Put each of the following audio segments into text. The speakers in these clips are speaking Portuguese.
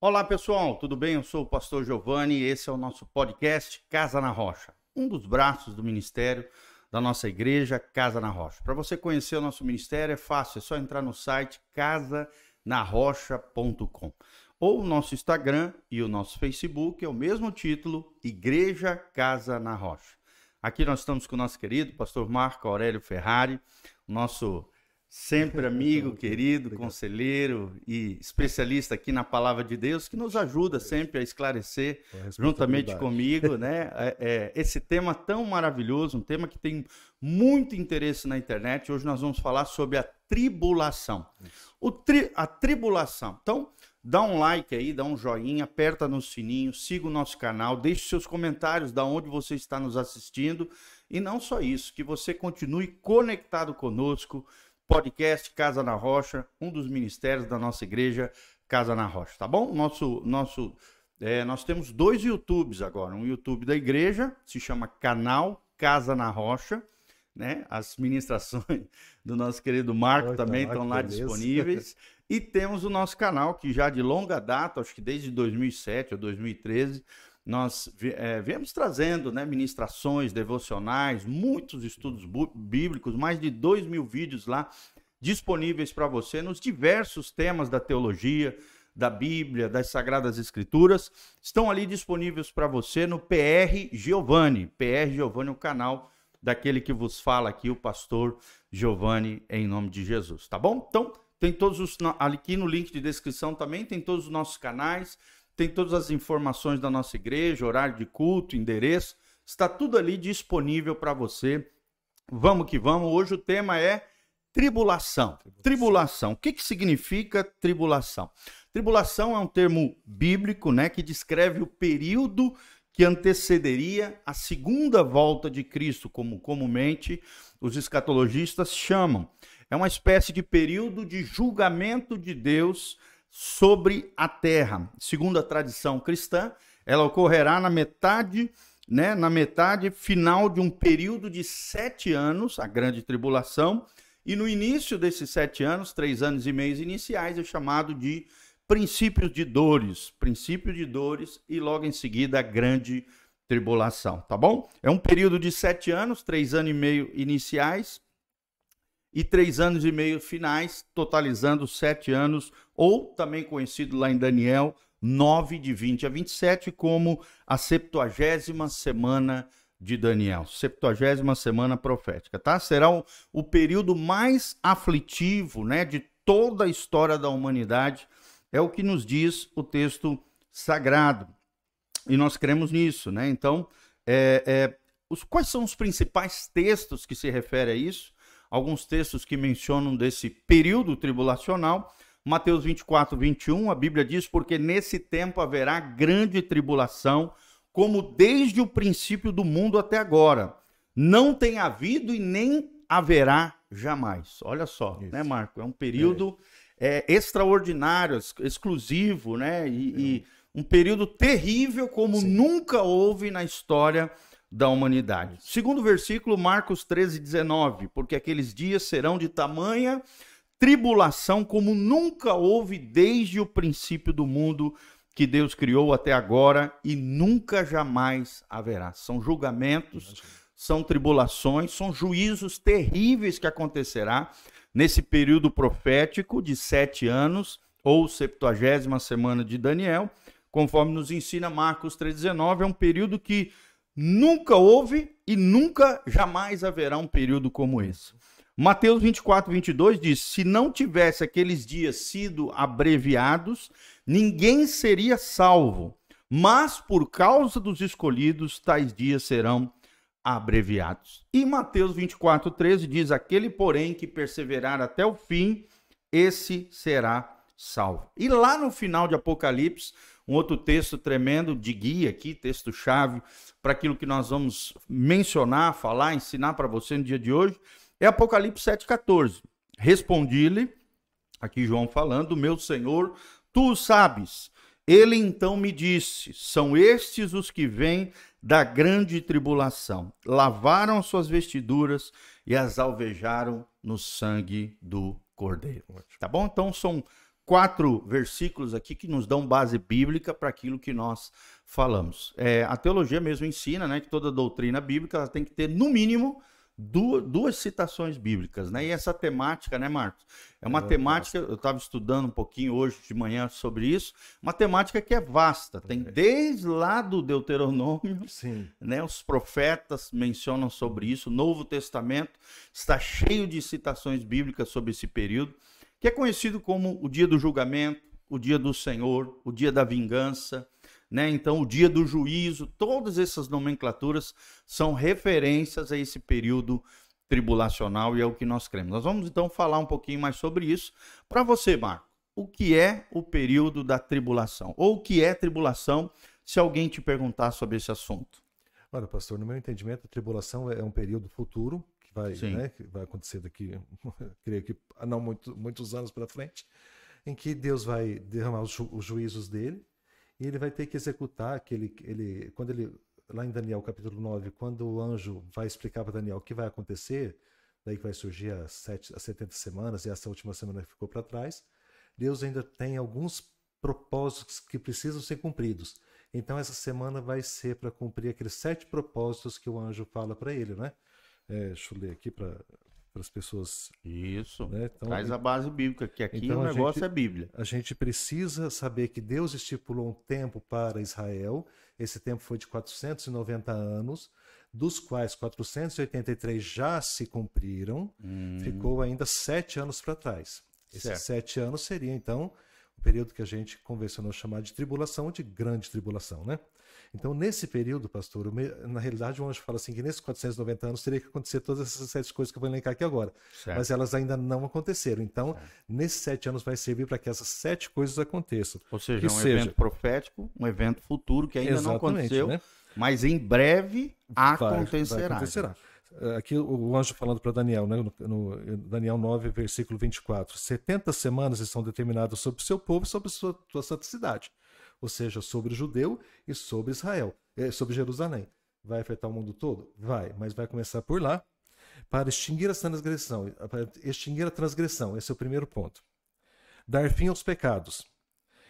Olá pessoal, tudo bem? Eu sou o pastor Giovanni e esse é o nosso podcast Casa na Rocha, um dos braços do ministério da nossa igreja Casa na Rocha. Para você conhecer o nosso ministério é fácil, é só entrar no site casanarrocha.com ou o nosso Instagram e o nosso Facebook é o mesmo título, Igreja Casa na Rocha. Aqui nós estamos com o nosso querido pastor Marco Aurélio Ferrari, nosso sempre amigo, querido, conselheiro e especialista aqui na palavra de Deus, que nos ajuda sempre a esclarecer, juntamente comigo, né? É, é, esse tema tão maravilhoso, um tema que tem muito interesse na internet. Hoje nós vamos falar sobre a tribulação. Tri, a tribulação. Então, dá um like aí, dá um joinha, aperta no sininho, siga o nosso canal, deixe seus comentários da onde você está nos assistindo. E não só isso, que você continue conectado conosco podcast Casa na Rocha, um dos ministérios da nossa igreja Casa na Rocha, tá bom? Nosso, nosso, é, nós temos dois YouTubes agora, um YouTube da igreja, se chama Canal Casa na Rocha, né? As ministrações do nosso querido Marco Oi, também estão lá beleza. disponíveis. E temos o nosso canal que já de longa data, acho que desde 2007 ou 2013, nós é, viemos trazendo né, ministrações devocionais, muitos estudos bíblicos, mais de dois mil vídeos lá disponíveis para você nos diversos temas da teologia, da Bíblia, das Sagradas Escrituras, estão ali disponíveis para você no PR Giovanni. PR Giovanni é o canal daquele que vos fala aqui, o pastor Giovanni, em nome de Jesus, tá bom? Então, tem todos os. Aqui no link de descrição também tem todos os nossos canais tem todas as informações da nossa igreja, horário de culto, endereço, está tudo ali disponível para você. Vamos que vamos. Hoje o tema é tribulação. Tribulação. tribulação. O que, que significa tribulação? Tribulação é um termo bíblico, né, que descreve o período que antecederia a segunda volta de Cristo, como comumente os escatologistas chamam. É uma espécie de período de julgamento de Deus sobre a terra. Segundo a tradição cristã, ela ocorrerá na metade, né, na metade final de um período de sete anos, a grande tribulação, e no início desses sete anos, três anos e meio iniciais, é chamado de princípios de dores, princípio de dores, e logo em seguida a grande tribulação, tá bom? É um período de sete anos, três anos e meio iniciais, e três anos e meio finais, totalizando sete anos, ou também conhecido lá em Daniel, 9 de 20 a 27, como a septuagésima semana de Daniel, septuagésima semana profética, tá? Será o, o período mais aflitivo, né, de toda a história da humanidade, é o que nos diz o texto sagrado. E nós cremos nisso, né? Então, é, é, os, quais são os principais textos que se refere a isso? alguns textos que mencionam desse período tribulacional. Mateus 24, 21, a Bíblia diz: Porque nesse tempo haverá grande tribulação, como desde o princípio do mundo até agora. Não tem havido e nem haverá jamais. Olha só, né, Isso. né, Marco? É um período é. É, extraordinário, exclusivo, né? E, é. e um período terrível, como Sim. nunca houve na história da humanidade. Segundo versículo, Marcos 13, 19, porque aqueles dias serão de tamanha tribulação como nunca houve desde o princípio do mundo que Deus criou até agora e nunca jamais haverá. São julgamentos, são tribulações, são juízos terríveis que acontecerá nesse período profético de sete anos ou septuagésima semana de Daniel, conforme nos ensina Marcos 3,19, é um período que Nunca houve e nunca, jamais haverá um período como esse. Mateus 24, 22 diz: Se não tivesse aqueles dias sido abreviados, ninguém seria salvo, mas por causa dos escolhidos, tais dias serão abreviados. E Mateus 24, 13 diz: Aquele, porém, que perseverar até o fim, esse será salvo. E lá no final de Apocalipse, um outro texto tremendo de guia aqui, texto-chave, para aquilo que nós vamos mencionar, falar, ensinar para você no dia de hoje, é Apocalipse 7,14. Respondi-lhe, aqui João falando, meu Senhor, tu o sabes. Ele então me disse: São estes os que vêm da grande tribulação. Lavaram suas vestiduras e as alvejaram no sangue do Cordeiro. Tá bom? Então são quatro versículos aqui que nos dão base bíblica para aquilo que nós falamos. É, a teologia mesmo ensina né, que toda doutrina bíblica tem que ter, no mínimo, duas, duas, citações bíblicas. Né? E essa temática, né, Marcos? É uma é, temática, eu estava estudando um pouquinho hoje de manhã sobre isso, uma temática que é vasta. Tem é. desde lá do Deuteronômio, Sim. Né, os profetas mencionam sobre isso, o Novo Testamento está cheio de citações bíblicas sobre esse período que é conhecido como o dia do julgamento, o dia do Senhor, o dia da vingança, né? Então, o dia do juízo, todas essas nomenclaturas são referências a esse período tribulacional e é o que nós cremos. Nós vamos então falar um pouquinho mais sobre isso. Para você, Marco, o que é o período da tribulação? Ou o que é tribulação, se alguém te perguntar sobre esse assunto? Olha, pastor, no meu entendimento, a tribulação é um período futuro vai, né, que vai acontecer daqui, creio que não muito, muitos anos para frente, em que Deus vai derramar os, ju os, juízos dele e ele vai ter que executar aquele, ele, quando ele, lá em Daniel capítulo 9, quando o anjo vai explicar para Daniel o que vai acontecer, daí que vai surgir as, sete, as 70 semanas e essa última semana que ficou para trás, Deus ainda tem alguns propósitos que precisam ser cumpridos. Então essa semana vai ser para cumprir aqueles sete propósitos que o anjo fala para ele, né? é, ler aqui para as pessoas. Isso. Né? Então, Traz a base bíblica, que aqui então o negócio gente, é Bíblia. A gente precisa saber que Deus estipulou um tempo para Israel. Esse tempo foi de 490 anos, dos quais 483 já se cumpriram. Hum. Ficou ainda sete anos para trás. Esses certo. sete anos seria, então, o período que a gente convencionou chamar de tribulação, ou de grande tribulação, né? Então, nesse período, pastor, na realidade o anjo fala assim que nesses 490 anos teria que acontecer todas essas sete coisas que eu vou elencar aqui agora. Certo. Mas elas ainda não aconteceram. Então, certo. nesses sete anos vai servir para que essas sete coisas aconteçam. Ou seja, que um seja... evento profético, um evento futuro que ainda Exatamente, não aconteceu, né? mas em breve acontecerá. Vai, vai acontecerá é, aqui o anjo falando para Daniel, né? no, no, Daniel 9, versículo 24: 70 semanas estão determinadas sobre o seu povo e sobre a sua, sua santidade ou seja, sobre o judeu e sobre Israel, é, sobre Jerusalém. Vai afetar o mundo todo? Vai, mas vai começar por lá para extinguir a transgressão. Extinguir a transgressão, esse é o primeiro ponto. Dar fim aos pecados,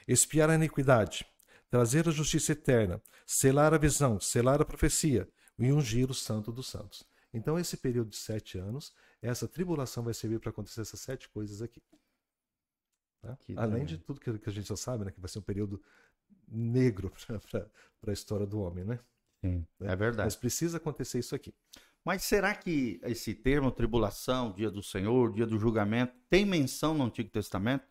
espiar a iniquidade, trazer a justiça eterna, selar a visão, selar a profecia e ungir o santo dos santos. Então, esse período de sete anos, essa tribulação vai servir para acontecer essas sete coisas aqui. Tá? Além de tudo que, a gente já sabe, né, que vai ser um período negro para a história do homem, né? Sim, né? é verdade. Mas precisa acontecer isso aqui. Mas será que esse termo, tribulação, dia do Senhor, dia do julgamento, tem menção no Antigo Testamento?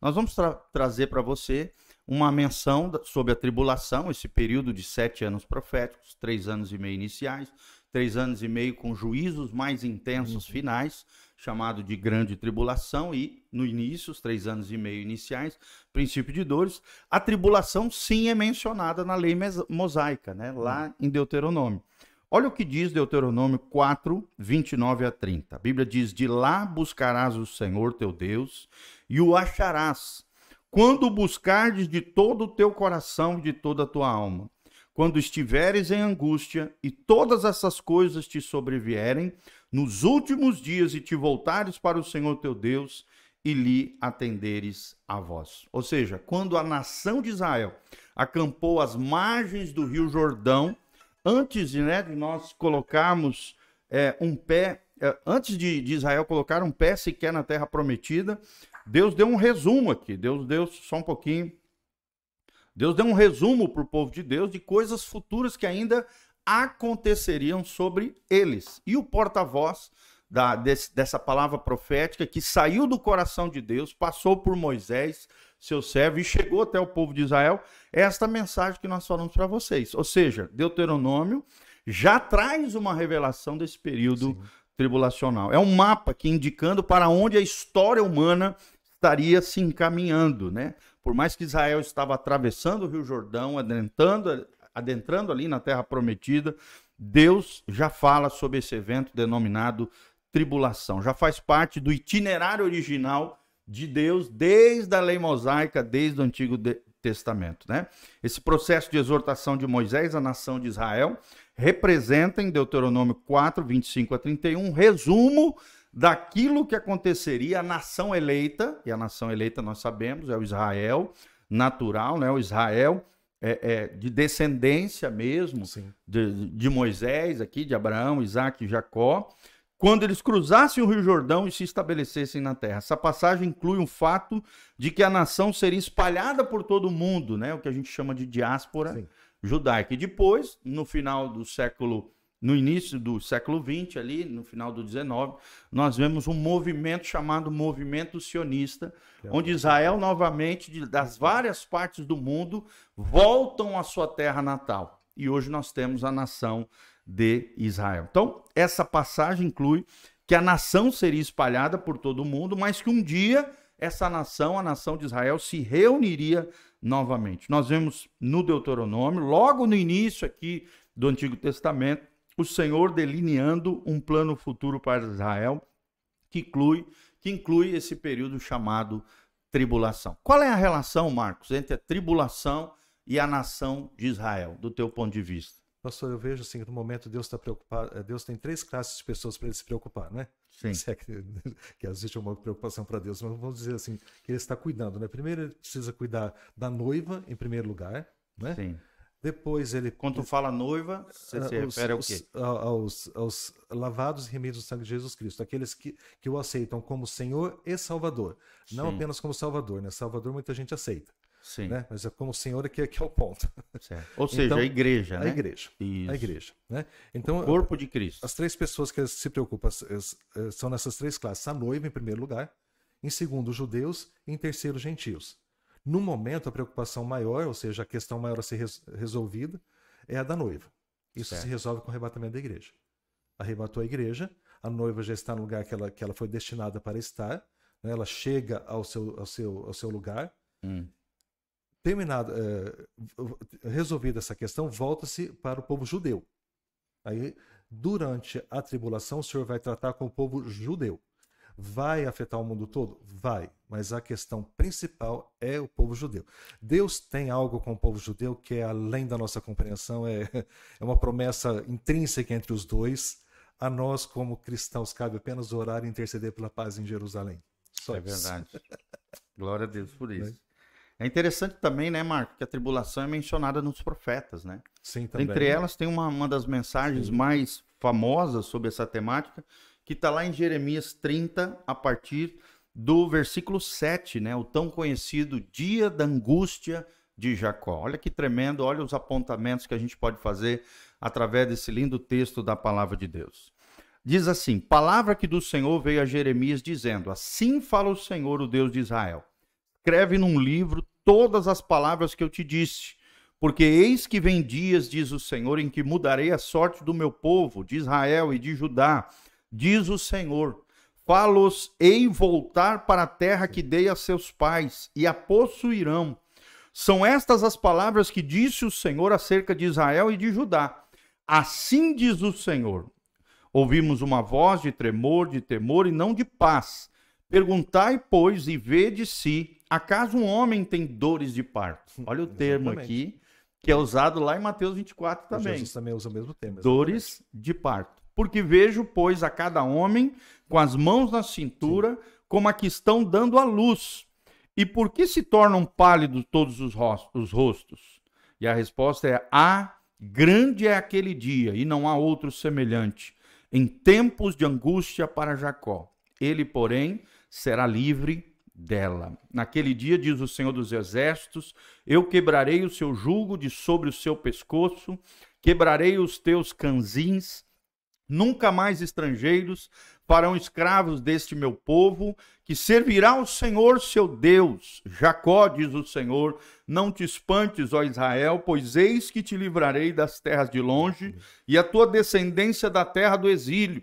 Nós vamos tra trazer para você uma menção sobre a tribulação, esse período de sete anos proféticos, três anos e meio iniciais, três anos e meio com juízos mais intensos uhum. finais chamado de grande tribulação, e no início, os três anos e meio iniciais, princípio de dores, a tribulação sim é mencionada na lei mosaica, né? lá hum. em Deuteronômio. Olha o que diz Deuteronômio 4, 29 a 30. A Bíblia diz: De lá buscarás o Senhor teu Deus e o acharás, quando o buscardes de todo o teu coração e de toda a tua alma quando estiveres em angústia e todas essas coisas te sobrevierem, nos últimos dias e te voltares para o Senhor teu Deus e lhe atenderes a voz. Ou seja, quando a nação de Israel acampou às margens do Rio Jordão, antes né, de nós colocarmos é, um pé, é, antes de, de Israel colocar um pé sequer na terra prometida, Deus deu um resumo aqui. Deus deu só um pouquinho. Deus deu um resumo para o povo de Deus de coisas futuras que ainda aconteceriam sobre eles. E o porta-voz dessa palavra profética que saiu do coração de Deus, passou por Moisés, seu servo, e chegou até o povo de Israel, é esta mensagem que nós falamos para vocês. Ou seja, Deuteronômio já traz uma revelação desse período Sim. tribulacional. É um mapa que indicando para onde a história humana estaria se encaminhando, né? Por mais que Israel estava atravessando o Rio Jordão, adentrando adentrando ali na Terra Prometida, Deus já fala sobre esse evento denominado tribulação. Já faz parte do itinerário original de Deus desde a lei mosaica, desde o Antigo Testamento, né? Esse processo de exortação de Moisés à nação de Israel representa em Deuteronômio 4, 25 a 31, um resumo daquilo que aconteceria à nação eleita, e a nação eleita nós sabemos é o Israel natural, né? O Israel é, é, de descendência mesmo de, de, Moisés aqui, de Abraão, Isaac e Jacó, quando eles cruzassem o Rio Jordão e se estabelecessem na terra. Essa passagem inclui o fato de que a nação seria espalhada por todo o mundo, né? o que a gente chama de diáspora Sim. judaica. E depois, no final do século no início do século XX, ali no final do XIX, nós vemos um movimento chamado Movimento Sionista, é onde Israel, novamente, de, das várias partes do mundo, voltam à sua terra natal. E hoje nós temos a nação de Israel. Então, essa passagem inclui que a nação seria espalhada por todo o mundo, mas que um dia essa nação, a nação de Israel, se reuniria novamente. Nós vemos no Deuteronômio, logo no início aqui do Antigo Testamento, o Senhor delineando um plano futuro para Israel que inclui, que inclui esse período chamado tribulação. Qual é a relação, Marcos, entre a tribulação e a nação de Israel, do teu ponto de vista? Pastor, eu vejo assim que no momento Deus está preocupado. Eh, Deus tem três classes de pessoas para ele se preocupar, né? Sim. Se é que, que existe uma preocupação para Deus, mas vamos dizer assim que ele está cuidando, né? Primeiro ele precisa cuidar da noiva em primeiro lugar, né? Sim. Depois ele. Quando fala noiva, você é, se refere ao quê? Aos, aos, lavados e remidos do sangue de Jesus Cristo, aqueles que, que o aceitam como Senhor e Salvador. Sim. Não apenas como Salvador, né? Salvador muita gente aceita. Sim. Né? Mas é como Senhor que, é que é o ponto. Certo. Ou seja, então, a igreja, né? A igreja. Isso. A igreja. Né? Então, o corpo de Cristo. As três pessoas que se preocupam são nessas três classes: a noiva, em primeiro lugar, em segundo, os judeus, e em terceiro, os gentios. No momento, a preocupação maior, ou seja, a questão maior a ser res resolvida, é a da noiva. Isso certo. se resolve com o arrebatamento da igreja. Arrebatou a igreja, a noiva já está no lugar que ela, que ela foi destinada para estar, né? ela chega ao seu, ao seu, ao seu lugar. Hum. Terminado, é, resolvida essa questão, volta-se para o povo judeu. Aí, durante a tribulação, o Senhor vai tratar com o povo judeu. Vai afetar o mundo todo? Vai mas a questão principal é o povo judeu. Deus tem algo com o povo judeu que é além da nossa compreensão, é, é uma promessa intrínseca entre os dois. A nós, como cristãos, cabe apenas orar e interceder pela paz em Jerusalém. Só é isso. verdade. Glória a Deus por né? isso. É interessante também, né, Marco, que a tribulação é mencionada nos profetas, né? Sim, também. Entre elas tem uma, uma das mensagens Sim. mais famosas sobre essa temática, que está lá em Jeremias 30, a partir do versículo 7, né? O tão conhecido dia da angústia de Jacó. Olha que tremendo, olha os apontamentos que a gente pode fazer através desse lindo texto da palavra de Deus. Diz assim: Palavra que do Senhor veio a Jeremias dizendo: Assim fala o Senhor, o Deus de Israel. Escreve num livro todas as palavras que eu te disse, porque eis que vem dias, diz o Senhor, em que mudarei a sorte do meu povo, de Israel e de Judá, diz o Senhor Falos ei voltar para a terra que dei a seus pais, e a possuirão. São estas as palavras que disse o Senhor acerca de Israel e de Judá. Assim diz o Senhor: Ouvimos uma voz de tremor, de temor e não de paz. Perguntai, pois, e vede se acaso um homem tem dores de parto. Hum, Olha o termo aqui, que é usado lá em Mateus 24 também. Jesus também usa o mesmo termo. Exatamente. Dores de parto. Porque vejo, pois, a cada homem com as mãos na cintura, como a que estão dando a luz. E por que se tornam pálidos todos os rostos? E a resposta é: Ah, grande é aquele dia, e não há outro semelhante, em tempos de angústia para Jacó. Ele, porém, será livre dela. Naquele dia, diz o Senhor dos Exércitos: Eu quebrarei o seu jugo de sobre o seu pescoço, quebrarei os teus canzins Nunca mais estrangeiros farão escravos deste meu povo, que servirá o Senhor seu Deus. Jacó, diz o Senhor, não te espantes, ó Israel, pois eis que te livrarei das terras de longe e a tua descendência da terra do exílio.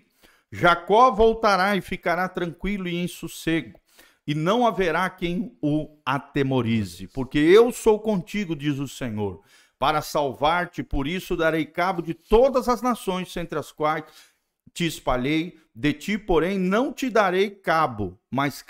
Jacó voltará e ficará tranquilo e em sossego, e não haverá quem o atemorize, porque eu sou contigo, diz o Senhor para salvar-te, por isso darei cabo de todas as nações entre as quais te espalhei, de ti, porém, não te darei cabo, mas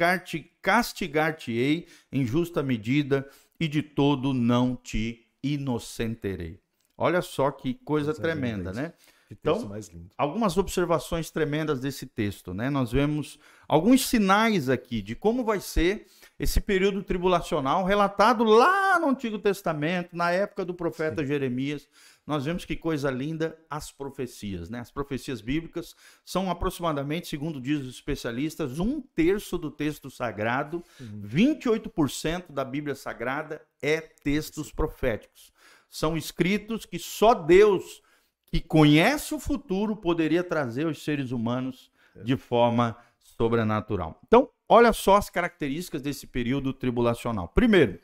castigar-te-ei em justa medida, e de todo não te inocenterei. Olha só que coisa tremenda, né? Que texto então, mais lindo. algumas observações tremendas desse texto, né? Nós vemos alguns sinais aqui de como vai ser esse período tribulacional relatado lá no Antigo Testamento, na época do profeta Sim. Jeremias. Nós vemos que coisa linda as profecias, né? As profecias bíblicas são aproximadamente, segundo dizem os especialistas, um terço do texto sagrado, uhum. 28% da Bíblia Sagrada é textos proféticos. São escritos que só Deus que conhece o futuro poderia trazer os seres humanos é. de forma sobrenatural. Então, olha só as características desse período tribulacional. Primeiro,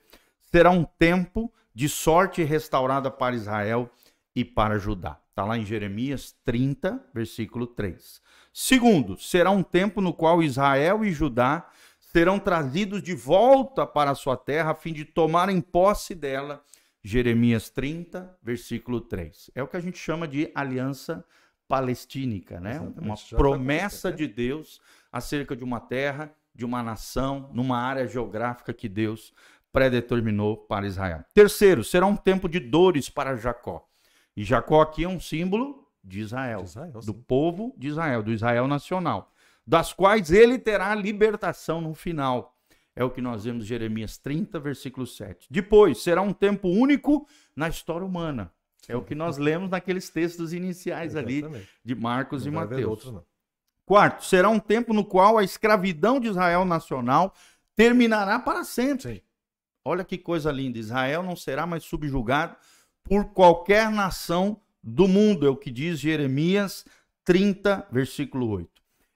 será um tempo de sorte restaurada para Israel e para Judá. Está lá em Jeremias 30, versículo 3. Segundo, será um tempo no qual Israel e Judá serão trazidos de volta para a sua terra a fim de tomarem posse dela Jeremias 30, versículo 3. É o que a gente chama de aliança palestínica, né? Exatamente. Uma tá promessa né? de Deus acerca de uma terra, de uma nação, numa área geográfica que Deus predeterminou para Israel. Terceiro, será um tempo de dores para Jacó. E Jacó aqui é um símbolo de Israel, de Israel do povo de Israel, do Israel nacional, das quais ele terá libertação no final. É o que nós vemos em Jeremias 30, versículo 7. Depois, será um tempo único na história humana. É o que nós lemos naqueles textos iniciais ali de Marcos não e Mateus. Outro, Quarto, será um tempo no qual a escravidão de Israel nacional terminará para sempre. Sim. Olha que coisa linda. Israel não será mais subjugado por qualquer nação do mundo, é o que diz Jeremias 30, versículo 8.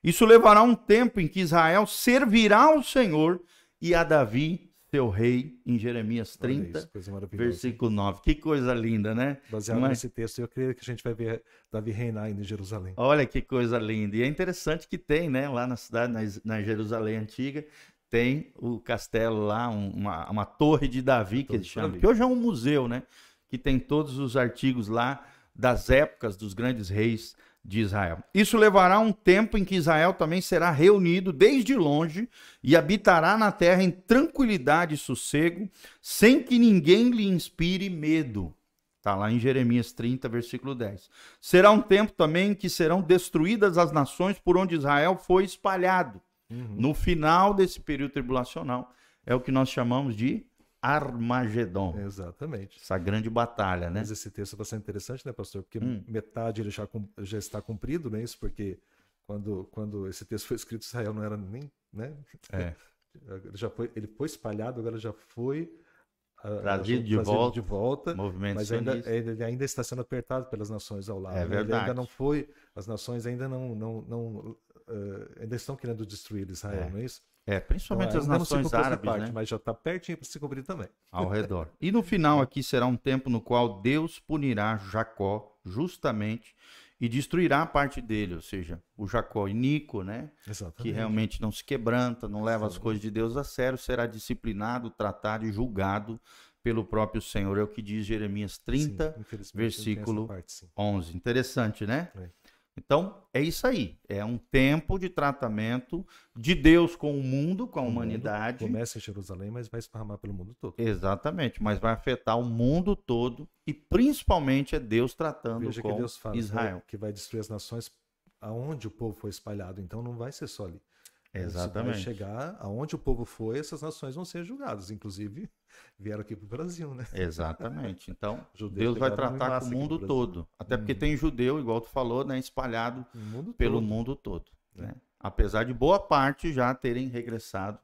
Isso levará um tempo em que Israel servirá ao Senhor e a Davi, seu rei, em Jeremias 30, isso, versículo 9. Que coisa linda, né? Baseado Mas... nesse texto, eu creio que a gente vai ver Davi reinar ainda em Jerusalém. Olha que coisa linda. E é interessante que tem, né, lá na cidade, na Jerusalém antiga, tem o castelo lá, uma, uma torre de Davi, que eles chamam, que hoje é um museu, né? Que tem todos os artigos lá das épocas dos grandes reis de Israel. Isso levará um tempo em que Israel também será reunido desde longe e habitará na terra em tranquilidade e sossego, sem que ninguém lhe inspire medo. Está lá em Jeremias 30, versículo 10. Será um tempo também em que serão destruídas as nações por onde Israel foi espalhado. Uhum. No final desse período tribulacional, é o que nós chamamos de Armagedon. Exatamente. Essa grande batalha, né? Mas esse texto é tá bastante interessante, né, pastor? Porque hum. metade ele já, já está cumprido, né? Isso porque quando, quando esse texto foi escrito, Israel não era nem. Né? É. Ele, já foi, ele foi espalhado, agora já foi ah, trazido de, volta, de volta movimento mas ainda, ele ainda está sendo apertado pelas nações ao lado. É verdade. Né? Ele ainda não foi, as nações ainda não, não, não uh, ainda estão querendo destruir Israel, é. não é isso? É, principalmente então, as nações árabes, parte, né? mas já está pertinho para se cumprir também. Ao redor. E no final aqui será um tempo no qual Deus punirá Jacó justamente e destruirá a parte dele, ou seja, o Jacó iníquo, né? Exatamente. Que realmente não se quebranta, não leva Exatamente. as coisas de Deus a sério, será disciplinado, tratado e julgado pelo próprio Senhor. É o que diz Jeremias 30, sim, versículo parte, 11. Interessante, né? É. Então, é isso aí. É um tempo de tratamento de Deus com o mundo, com a o humanidade. Começa em Jerusalém, mas vai esparramar pelo mundo todo. Exatamente, mas vai afetar o mundo todo e principalmente é Deus tratando Veja com que Deus fala, né, Israel. Que vai destruir as nações aonde o povo foi espalhado. Então, não vai ser só ali. Exatamente. Você vai chegar aonde o povo foi, essas nações vão ser julgadas. Inclusive, vieram aqui para o Brasil, né? Exatamente. Então, Deus vai tratar com o mundo todo. Até porque uhum. tem judeu, igual tu falou, né, espalhado mundo pelo todo. mundo todo. É. Né? Apesar de boa parte já terem regressado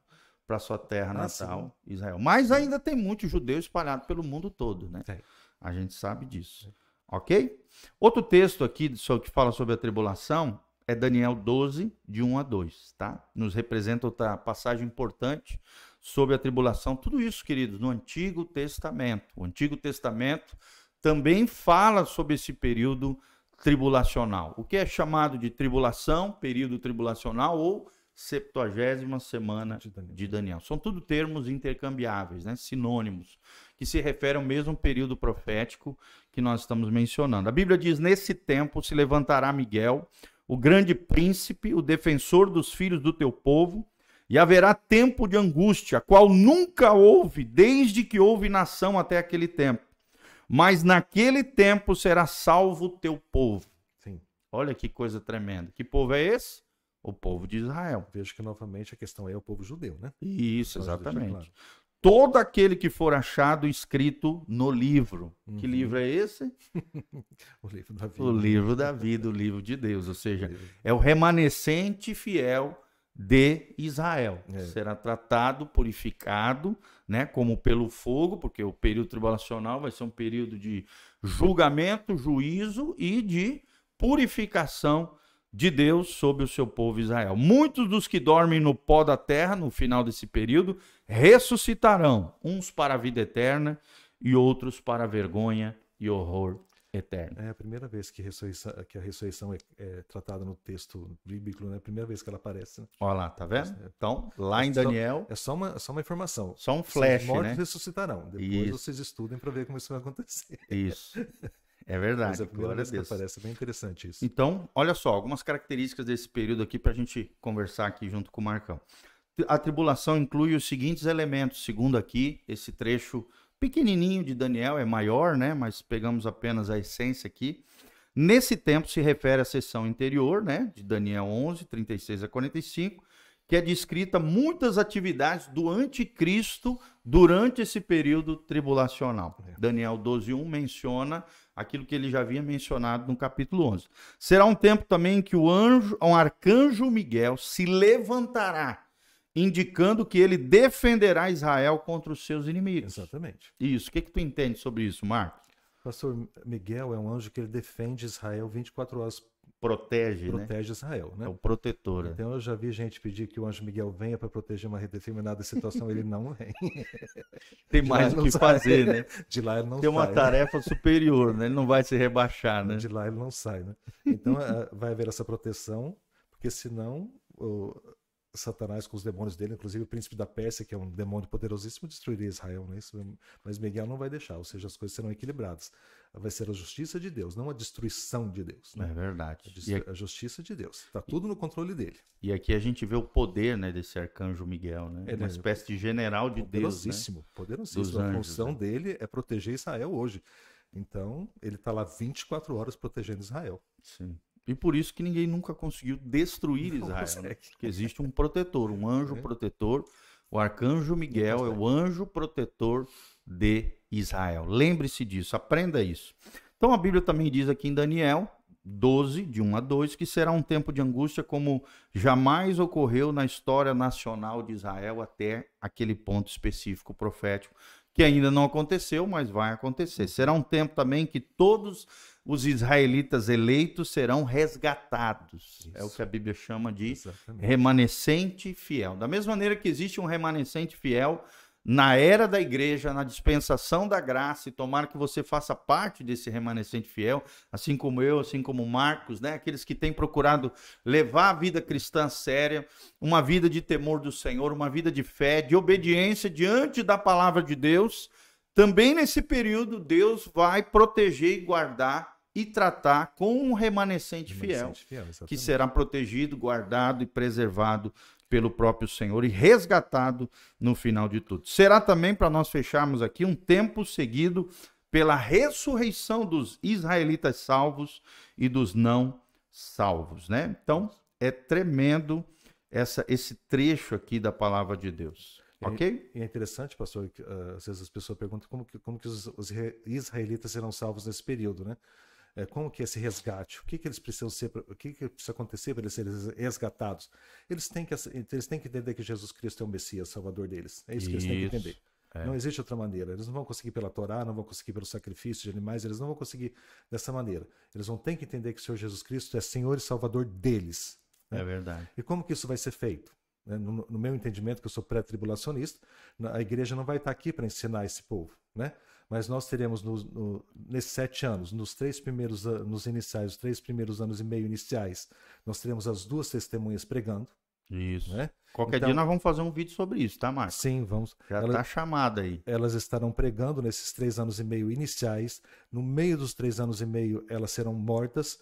para sua terra ah, natal, sim. Israel. Mas ainda tem muito judeu espalhado pelo mundo todo, né? É. A gente sabe disso. É. Ok? Outro texto aqui que fala sobre a tribulação é Daniel 12, de 1 a 2, tá? Nos representa outra passagem importante sobre a tribulação. Tudo isso, queridos, no Antigo Testamento. O Antigo Testamento também fala sobre esse período tribulacional. O que é chamado de tribulação, período tribulacional ou septuagésima semana de Daniel. de Daniel. São tudo termos intercambiáveis, né? sinônimos, que se referem ao mesmo período profético que nós estamos mencionando. A Bíblia diz: Nesse tempo se levantará Miguel o grande príncipe, o defensor dos filhos do teu povo, e haverá tempo de angústia, qual nunca houve desde que houve nação até aquele tempo. Mas naquele tempo será salvo o teu povo. Sim. Olha que coisa tremenda. Que povo é esse? O povo de Israel. Vejo que novamente a questão é o povo judeu, né? Isso, exatamente. Claro todo aquele que for achado escrito no livro. Uhum. Que livro é esse? o livro da vida. O livro da vida, o livro de Deus. Ou seja, é o remanescente fiel de Israel. É. Será tratado, purificado, né, como pelo fogo, porque o período tribulacional vai ser um período de julgamento, juízo e de purificação de Deus sobre o seu povo Israel. Muitos dos que dormem no pó da terra no final desse período ressuscitarão, uns para a vida eterna e outros para a vergonha e horror eterno. É a primeira vez que, ressurreição, que a ressurreição é, é, tratada no texto bíblico, né? É primeira vez que ela aparece. Né? Olha lá, tá vendo? É, é. Então, lá em Daniel. É só uma, só uma informação. Só um flash. Os mortos né? ressuscitarão. Depois isso. vocês estudem para ver como isso vai acontecer. Isso. É verdade. Mas é a primeira vez que aparece, é bem interessante isso. Então, olha só, algumas características desse período aqui para a gente conversar aqui junto com o Marcão. A tribulação inclui os seguintes elementos, segundo aqui, esse trecho pequenininho de Daniel, é maior, né? Mas pegamos apenas a essência aqui. Nesse tempo se refere à sessão interior, né? De Daniel 11, 36 a 45, que é descrita muitas atividades do anticristo durante esse período tribulacional. É. Daniel 12:1 menciona aquilo que ele já havia mencionado no capítulo 11. Será um tempo também que o anjo, o arcanjo Miguel se levantará, indicando que ele defenderá Israel contra os seus inimigos. Exatamente. Isso. O que, que tu entende sobre isso, Marcos? Pastor Miguel é um anjo que ele defende Israel 24 horas protege, protege né? Israel, né? É o protetor. Então eu já vi gente pedir que o anjo Miguel venha para proteger uma determinada situação, ele não vem. Tem de mais o que sai. fazer, né? De lá ele não Tem sai. Tem uma tarefa superior, né? Ele não vai se rebaixar, né? De lá ele não sai, né? Então eh, vai haver essa proteção, porque senão Satanás com os demônios dele, inclusive o príncipe da Pérsia, que é um demônio poderosíssimo, destruiria Israel, né? mas Miguel não vai deixar, ou seja, as coisas serão equilibradas. Vai ser a justiça de Deus, não a destruição de Deus. Né? É verdade. A, aqui... a, justiça de Deus. Está tudo no controle dele. E aqui a gente vê o poder né, desse arcanjo Miguel, né? É, Uma né? espécie de general de poderosíssimo, Deus. Né? Poderosíssimo, poderosíssimo. a função né? dele é proteger Israel hoje. Então, ele está lá 24 horas protegendo Israel. Sim. E por isso que ninguém nunca conseguiu destruir Israel. Né? Que existe um protetor, um anjo é. protetor. O arcanjo Miguel é o anjo protetor de Israel. Lembre-se disso, aprenda isso. Então a Bíblia também diz aqui em Daniel 12, de 1 a 2, que será um tempo de angústia como jamais ocorreu na história nacional de Israel até aquele ponto específico profético que ainda não aconteceu, mas vai acontecer. Será um tempo também que todos os israelitas eleitos serão resgatados. Isso. É o que a Bíblia chama de Exatamente. remanescente fiel. Da mesma maneira que existe um remanescente fiel na era da igreja, na dispensação da graça, e tomara que você faça parte desse remanescente fiel, assim como eu, assim como Marcos, né? Aqueles que têm procurado levar a vida cristã séria, uma vida de temor do Senhor, uma vida de fé, de obediência diante da palavra de Deus. Também nesse período, Deus vai proteger e guardar e tratar com um remanescente, remanescente fiel, que será protegido, guardado e preservado pelo próprio Senhor e resgatado no final de tudo. Será também, para nós fecharmos aqui, um tempo seguido pela ressurreição dos israelitas salvos e dos não salvos, né? Então, é tremendo essa, esse trecho aqui da palavra de Deus. É ok? É, é interessante, pastor, que, uh, às vezes as pessoas perguntam como que, como que os, os israelitas serão salvos nesse período, né? É, como que é esse resgate, o que, que eles precisam ser, o que, que precisa acontecer para eles serem resgatados. Eles têm, que, eles têm que entender que Jesus Cristo é o Messias, Salvador deles. É isso, isso. que eles têm que entender. É. Não existe outra maneira. Eles não vão conseguir pela Torá, não vão conseguir pelo sacrifício de animais, eles não vão conseguir dessa maneira. Eles vão ter que entender que o Senhor Jesus Cristo é Senhor e Salvador deles. Né? É verdade. E como que isso vai ser feito? Né, no, meu entendimento, que eu sou pré-tribulacionista, a igreja não vai estar aqui para ensinar esse povo. Né? mas nós teremos no, no, nesses sete anos, nos três primeiros anos iniciais, os três primeiros anos e meio iniciais, nós teremos as duas testemunhas pregando. Isso. Né? Qualquer então, dia nós vamos fazer um vídeo sobre isso, tá, Marcos? Sim, vamos. Já está chamada aí. Elas estarão pregando nesses três anos e meio iniciais. No meio dos três anos e meio, elas serão mortas.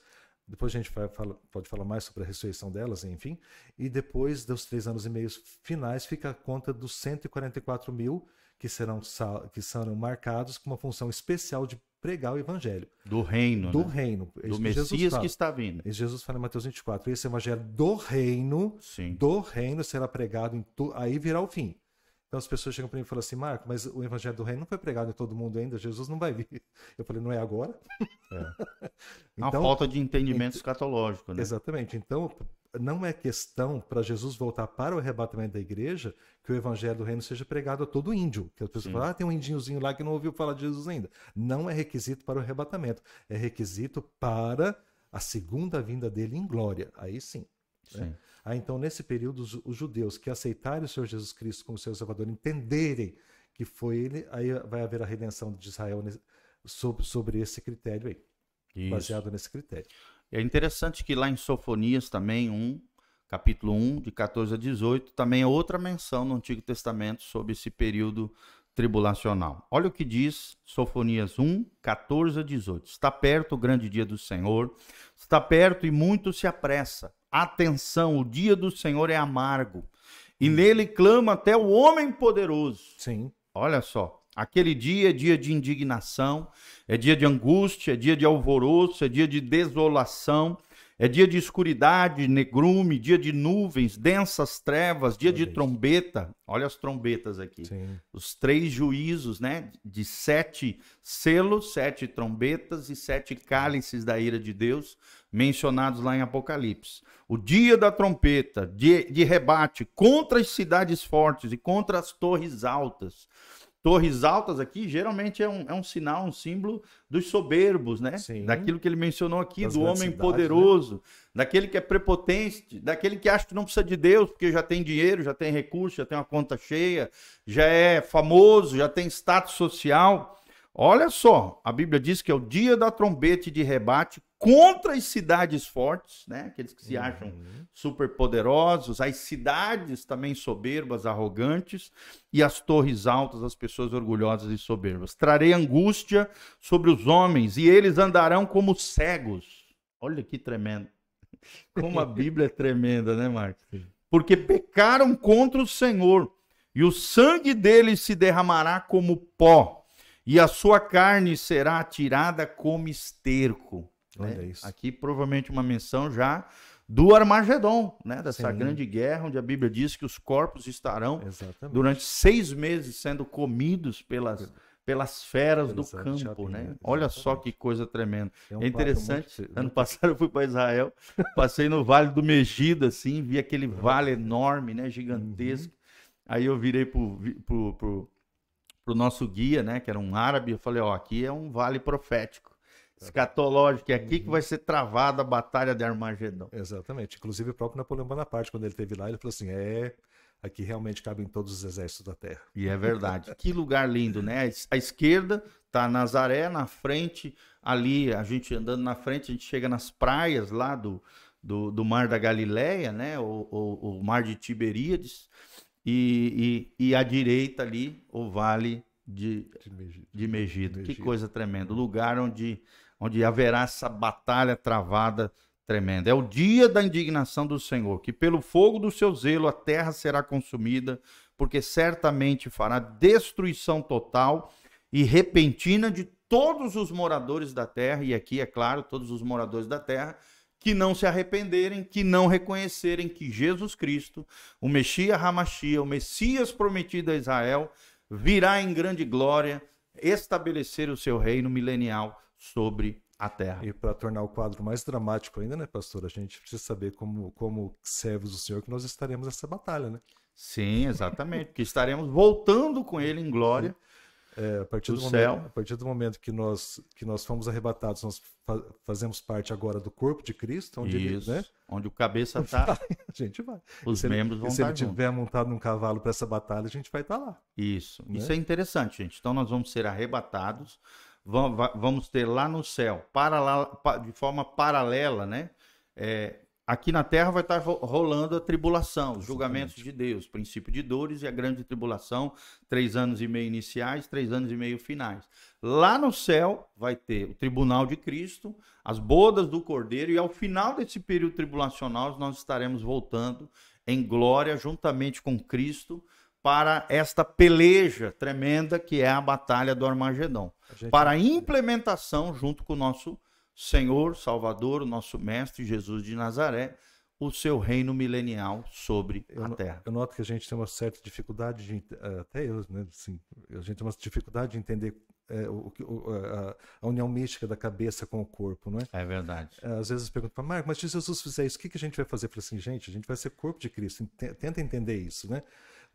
Depois a gente fala, pode falar mais sobre a ressurreição delas, enfim. E depois dos três anos e meio finais, fica a conta dos 144 mil que serão, que serão marcados com uma função especial de pregar o evangelho. Do reino. Do né? reino. É do Jesus Messias fala. que está vindo. Jesus fala em Mateus 24. Esse evangelho do reino, Sim. do reino será pregado, to... aí virá o fim. Então as pessoas chegam para mim e falam assim, Marco, mas o evangelho do reino não foi pregado em todo mundo ainda, Jesus não vai vir. Eu falei, não é agora? É. é então, falta de entendimento ent... escatológico, né? Exatamente. Então, não é questão para Jesus voltar para o arrebatamento da igreja que o evangelho do reino seja pregado a todo índio. Que as pessoas falam, ah, tem um indinhozinho lá que não ouviu falar de Jesus ainda. Não é requisito para o arrebatamento, é requisito para a segunda vinda dele em glória. Aí sim. Né? sim. Aí, ah, então, nesse período, os, os judeus que aceitarem o Senhor Jesus Cristo como seu Salvador, entenderem que foi ele, aí vai haver a redenção de Israel sobre, sobre esse critério aí. Isso. Baseado nesse critério é interessante que lá em Sofonias também, 1, capítulo 1, de 14 a 18, também é outra menção no Antigo Testamento sobre esse período tribulacional. Olha o que diz Sofonias 1, 14 a 18. Está perto o grande dia do Senhor, está perto e muito se apressa. Atenção, o dia do Senhor é amargo, e nele clama até o homem poderoso. Sim. Olha só. Aquele dia é dia de indignação, é dia de angústia, é dia de alvoroço, é dia de desolação, é dia de escuridade, negrume, dia de nuvens, densas trevas, dia de trombeta. Olha as trombetas aqui. Sim. Os três juízos, né? De sete selos, sete trombetas e sete cálices da ira de Deus, mencionados lá em Apocalipse. O dia da trombeta de, de rebate contra as cidades fortes e contra as torres altas torres altas aqui, geralmente é um, é um sinal, um símbolo dos soberbos, né? Sim. Daquilo que ele mencionou aqui, das do homem cidades, né? poderoso, né? daquele que é prepotente, daquele que acha que não precisa de Deus, porque já tem dinheiro, já tem recurso, já tem uma conta cheia, já é famoso, já tem status social. Olha só, a Bíblia diz que é o dia da trombete de rebate, contra as cidades fortes, né? Aqueles que se uhum. acham superpoderosos, as cidades também soberbas, arrogantes, e as torres altas, as pessoas orgulhosas e soberbas. Trarei angústia sobre os homens e eles andarão como cegos. Olha que tremendo. Como a Bíblia é tremenda, né, Marcos? Porque pecaram contra o Senhor, e o sangue deles se derramará como pó, e a sua carne será tirada como esterco. Né? Olha isso. Aqui provavelmente uma menção já do Armagedon, né? dessa Sim. grande guerra, onde a Bíblia diz que os corpos estarão Exatamente. durante seis meses sendo comidos pelas, pelas feras do campo. Chapinha, né? né? Olha só que coisa tremenda. É, um é interessante, muito... Né? ano passado eu fui para Israel, passei no Vale do Megiddo, assim, vi aquele uhum. vale enorme, né? gigantesco. Uhum. Aí eu virei para pro, pro, pro, nosso guia, né? que era um árabe, eu falei, ó, aqui é um vale profético escatológica. É aqui uhum. que vai ser travada a Batalha de Armagedon. Exatamente. Inclusive, o próprio Napoleão Bonaparte, quando ele esteve lá, ele falou assim: é. Aqui realmente cabem todos os exércitos da terra. E é verdade. que lugar lindo, né? A esquerda está Nazaré, na frente, ali, a gente andando na frente, a gente chega nas praias lá do, do, do Mar da Galileia, né? O, o, o Mar de Tiberíades. E, e, e à direita ali, o Vale de, de Megido. de, Megido. Que coisa tremenda. O lugar onde onde haverá essa batalha travada tremenda. É o dia da indignação do Senhor, que pelo fogo do seu zelo a terra será consumida, porque certamente fará destruição total e repentina de todos os moradores da terra, e aqui é claro, todos os moradores da terra, que não se arrependerem, que não reconhecerem que Jesus Cristo, o Messias Ramachia, o Messias prometido a Israel, virá em grande glória estabelecer o seu reino milenial sobre a terra. E para tornar o quadro mais dramático ainda, né, pastor? A gente precisa saber como, como servos do Senhor que nós estaremos nessa batalha, né? Sim, exatamente. que estaremos voltando com ele em glória. É, a, partir do, do momento, céu. a partir do momento que nós, que nós fomos arrebatados, nós fa fazemos parte agora do corpo de Cristo, onde Isso, ele, né? onde o cabeça está. A gente vai. Os se membros ele, vão estar. Se ele tá junto. tiver montado num cavalo para essa batalha, a gente vai estar tá lá. Isso. Né? Isso é interessante, gente. Então nós vamos ser arrebatados vamos ter lá no céu, de forma paralela, né? É, aqui na Terra vai estar rolando a tribulação, os julgamentos de Deus, princípio de dores e a grande tribulação, três anos e meio iniciais, três anos e meio finais. Lá no céu vai ter o tribunal de Cristo, as bodas do Cordeiro, e ao final desse período tribulacional nós estaremos voltando em glória juntamente com Cristo para esta peleja tremenda que é a Batalha do Armagedão. Para a implementação, junto com o nosso Senhor, Salvador, o nosso Mestre Jesus de Nazaré, o seu reino milenial sobre eu, a Terra. Eu noto que a gente tem uma certa dificuldade, de, eh, até eu, né? Assim, a gente tem uma dificuldade de entender é, o, o, a, a, união mística da cabeça com o corpo, não é? É verdade. Eh, às vezes perguntam para Marco, mas se Jesus fizer isso, o que, que a gente vai fazer? Eu falo assim, gente, a gente vai ser corpo de Cristo, tenta entender isso, né?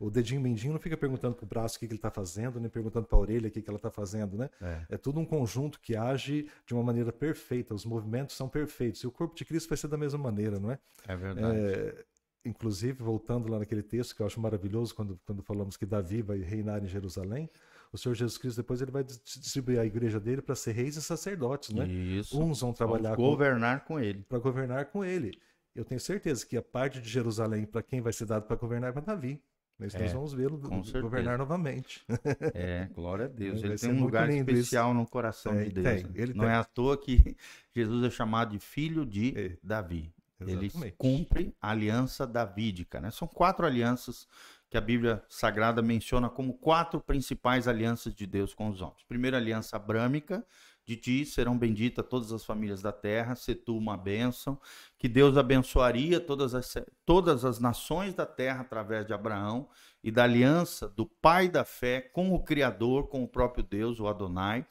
o dedinho mendinho não fica perguntando para o braço o que, que ele está fazendo, nem perguntando para a orelha o que, que ela está fazendo, né? É. é. tudo um conjunto que age de uma maneira perfeita, os movimentos são perfeitos. E o corpo de Cristo vai ser da mesma maneira, não é? É verdade. É, inclusive, voltando lá naquele texto que eu acho maravilhoso, quando, quando falamos que Davi vai reinar em Jerusalém, o Senhor Jesus Cristo depois ele vai distribuir a igreja dele para ser reis e sacerdotes, né? Isso. Uns vão trabalhar governar com, com ele. Para governar com ele. Eu tenho certeza que a parte de Jerusalém para quem vai ser dado para governar é para Davi. Mas é, nós vamos vê-lo governar novamente. É, glória a Deus. Ele, tem um lugar especial isso. no coração é, de Deus. Tem, né? ele Não tem. é à toa que Jesus é chamado de filho de é, Davi. Ele cumpre a aliança davídica. Né? São quatro alianças que a Bíblia Sagrada menciona como quatro principais alianças de Deus com os homens. Primeira aliança abrâmica, de ti serão benditas todas as famílias da terra, se tu uma bênção, que Deus abençoaria todas as, todas as nações da terra através de Abraão e da aliança do pai da fé com o Criador, com o próprio Deus, o Adonai.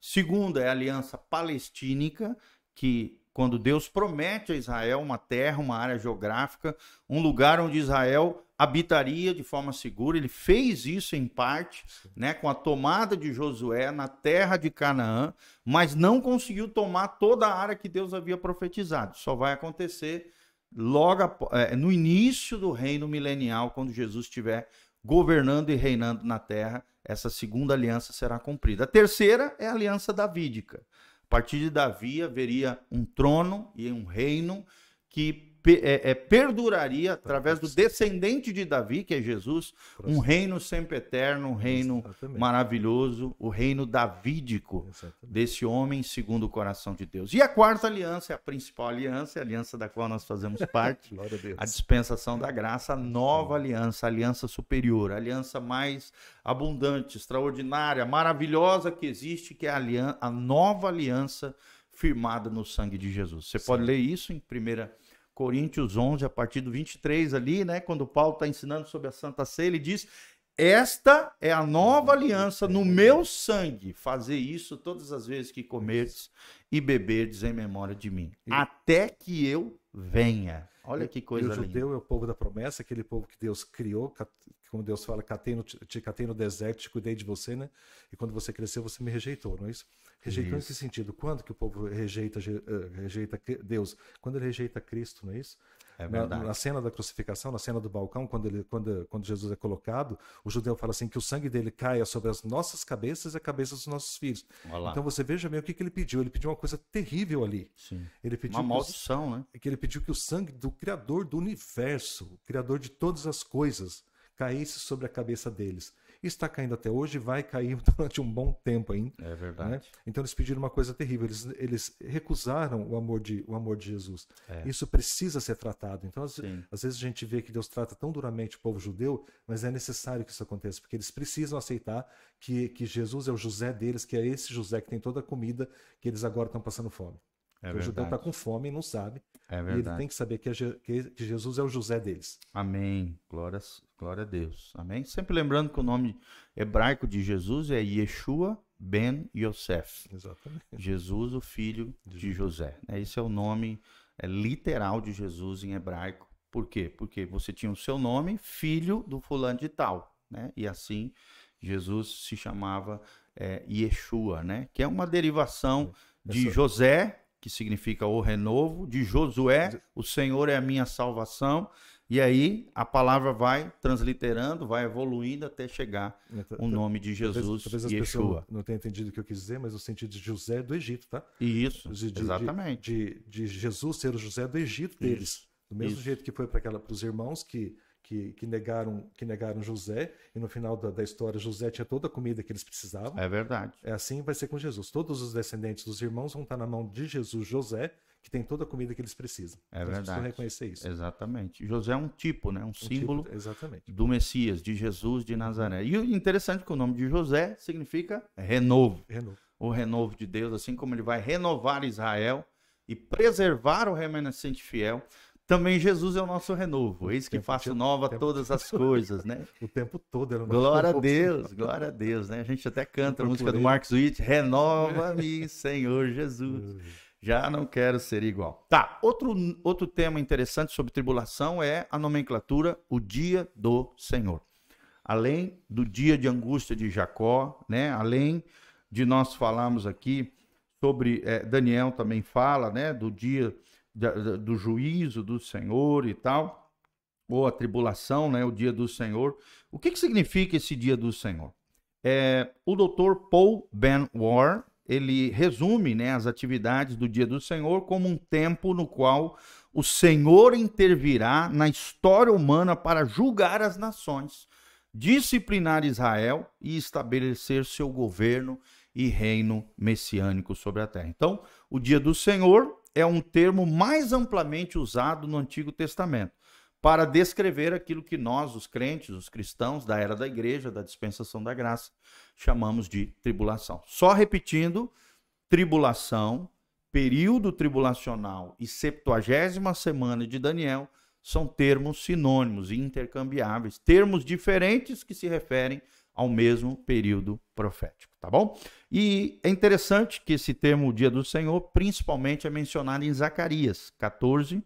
Segunda é a aliança palestínica, que quando Deus promete a Israel uma terra, uma área geográfica, um lugar onde Israel habitaria de forma segura. Ele fez isso em parte, né, com a tomada de Josué na terra de Canaã, mas não conseguiu tomar toda a área que Deus havia profetizado. Só vai acontecer logo é, no início do reino milenial, quando Jesus estiver governando e reinando na terra, essa segunda aliança será cumprida. A terceira é a aliança davídica. A partir de Davi haveria um trono e um reino que é, é, perduraria tá, através do tá. descendente de Davi, que é Jesus, um reino sempre eterno, um reino Exatamente. maravilhoso, o reino davídico Exatamente. desse homem segundo o coração de Deus. E a quarta aliança, a principal aliança, a aliança da qual nós fazemos parte, a, a, dispensação da graça, a nova aliança, a aliança superior, a aliança mais abundante, extraordinária, maravilhosa que existe, que é a, aliança, a nova aliança firmada no sangue de Jesus. Você Sim. pode ler isso em primeira Coríntios 11, a partir do 23 ali, né? Quando Paulo está ensinando sobre a Santa Ceia, ele diz: Esta é a nova aliança no meu sangue. Fazer isso todas as vezes que comerdes e beberdes em memória de mim, até que eu venha. Olha que coisa e o linda. judeu é o povo da promessa, aquele povo que Deus criou, como Deus fala, catei no, te catei no deserto, te cuidei de você, né? E quando você cresceu, você me rejeitou, não é isso? Rejeitando isso. que sentido? Quando que o povo rejeita, eh, rejeita Deus? Quando ele rejeita Cristo, não é isso? É na, na, cena da crucificação, na cena do balcão, quando, ele, quando, quando Jesus é colocado, o judeu fala assim: que o sangue dele caia sobre as nossas cabeças e a cabeça dos nossos filhos. Olá. Então você veja bem o que, que ele pediu. Ele pediu uma coisa terrível ali. Sim. Ele pediu uma maldição, que, né? Que ele pediu que o sangue do Criador do universo, o Criador de todas as coisas, caísse sobre a cabeça deles está caindo até hoje vai cair durante um bom tempo ainda. É né? verdade. Né? Então eles pediram uma coisa terrível, eles, eles recusaram o amor de, o amor de Jesus. É. Isso precisa ser tratado. Então, às, às, vezes a gente vê que Deus trata tão duramente o povo judeu, mas é necessário que isso aconteça, porque eles precisam aceitar que, que Jesus é o José deles, que é esse José que tem toda a comida, que eles agora estão passando fome. É o judeu está com fome e não sabe. É verdade. E ele tem que saber que, é Je que Jesus é o José deles. Amém. Glória, glória a Deus. Amém. Sempre lembrando que o nome hebraico de Jesus é Yeshua Ben Yosef. Exatamente. Jesus, o filho de José. É, esse é o nome é, literal de Jesus em hebraico. Por quê? Porque você tinha o seu nome, filho do fulano de tal. Né? E assim Jesus se chamava é, Yeshua, né? que é uma derivação de José que significa o renovo, de Josué, o Senhor é a minha salvação. E aí a palavra vai transliterando, vai evoluindo até chegar então, o então, nome de Jesus talvez, talvez Yeshua. Não tem entendido o que eu quis dizer, mas o sentido de José é do Egito, tá? Isso, de, de, exatamente. De, de, Jesus ser o José do Egito deles. Isso, do mesmo isso. jeito que foi para os irmãos que que, que, negaram, que negaram José, e no final da, da, história José tinha toda a comida que eles precisavam. É verdade. É assim vai ser com Jesus. Todos os descendentes dos irmãos vão estar na mão de Jesus José, que tem toda a comida que eles precisam. É então, verdade. Eles reconhecer isso. Exatamente. José é um tipo, né? um, um tipo, símbolo tipo, exatamente. do Messias, de Jesus de Nazaré. E o interessante é que o nome de José significa renovo. Renovo. O renovo de Deus, assim como ele vai renovar Israel e preservar o remanescente fiel. Também Jesus é o nosso renovo, eis que faço nova todas as coisas, né? O tempo todo era o nosso Glória a Deus, glória a Deus, né? A gente até canta a música do Marcos Witt, renova-me, Senhor Jesus. Hum. Já não quero ser igual. Tá, outro, outro tema interessante sobre tribulação é a nomenclatura, o dia do Senhor. Além do dia de angústia de Jacó, né? Além de nós falarmos aqui sobre, é, Daniel também fala, né? Do dia do juízo do Senhor e tal, ou a tribulação, né, o dia do Senhor. O que, que significa esse dia do Senhor? É, o doutor Paul Ben War ele resume né, as atividades do dia do Senhor como um tempo no qual o Senhor intervirá na história humana para julgar as nações, disciplinar Israel e estabelecer seu governo e reino messiânico sobre a terra. Então, o dia do Senhor é um termo mais amplamente usado no Antigo Testamento para descrever aquilo que nós, os crentes, os cristãos da era da igreja, da dispensação da graça, chamamos de tribulação. Só repetindo, tribulação, período tribulacional e septuagésima semana de Daniel são termos sinônimos e intercambiáveis, termos diferentes que se referem a ao mesmo período profético, tá bom? E é interessante que esse termo dia do Senhor principalmente é mencionado em Zacarias 14,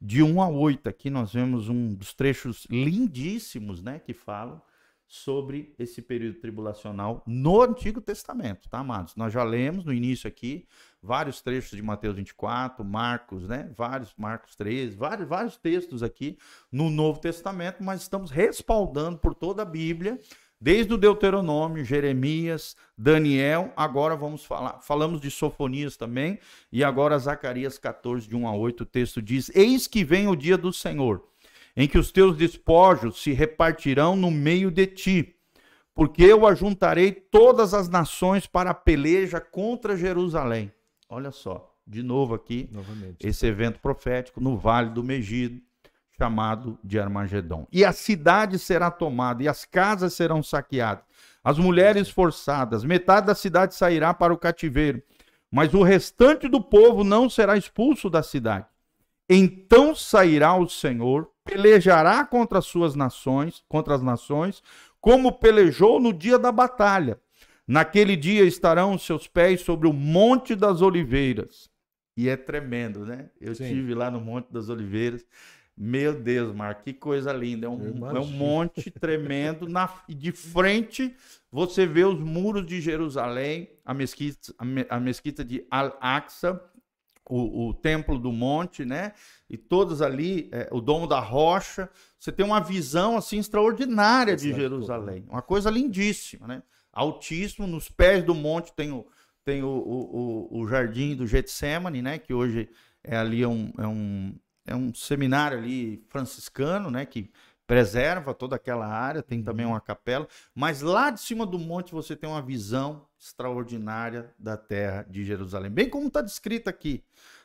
de 1 a 8. Aqui nós vemos um dos trechos lindíssimos, né, que falam sobre esse período tribulacional no Antigo Testamento, tá, amados? Nós já lemos no início aqui vários trechos de Mateus 24, Marcos, né? Vários, Marcos 13, vários, vários textos aqui no Novo Testamento, mas estamos respaldando por toda a Bíblia Desde o Deuteronômio, Jeremias, Daniel, agora vamos falar. Falamos de Sofonias também, e agora Zacarias 14, de 1 a 8, o texto diz: Eis que vem o dia do Senhor, em que os teus despojos se repartirão no meio de ti, porque eu ajuntarei todas as nações para a peleja contra Jerusalém. Olha só, de novo aqui, Novamente. esse evento profético no Vale do Megido chamado de Armagedon. E a cidade será tomada, e as casas serão saqueadas, as mulheres forçadas, metade da cidade sairá para o cativeiro, mas o restante do povo não será expulso da cidade. Então sairá o Senhor, pelejará contra as suas nações, contra as nações, como pelejou no dia da batalha. Naquele dia estarão os seus pés sobre o Monte das Oliveiras. E é tremendo, né? Eu Sim. estive lá no Monte das Oliveiras meu Deus, Marco, que coisa linda. É um, é um monte tremendo. Na, de frente, você vê os muros de Jerusalém, a mesquita, a mesquita de Al-Aqsa, o, o, Templo do Monte, né? E todos ali, é, o Domo da Rocha. Você tem uma visão assim extraordinária de né? Jerusalém. Uma coisa lindíssima, né? Altíssimo. Nos pés do monte tem o, tem o, o, o jardim do Getsemane, né? Que hoje é ali é um, é um, é um seminário ali franciscano, né? Que preserva toda aquela área, tem também uhum. uma capela, mas lá de cima do monte você tem uma visão extraordinária da terra de Jerusalém, bem como está descrita aqui.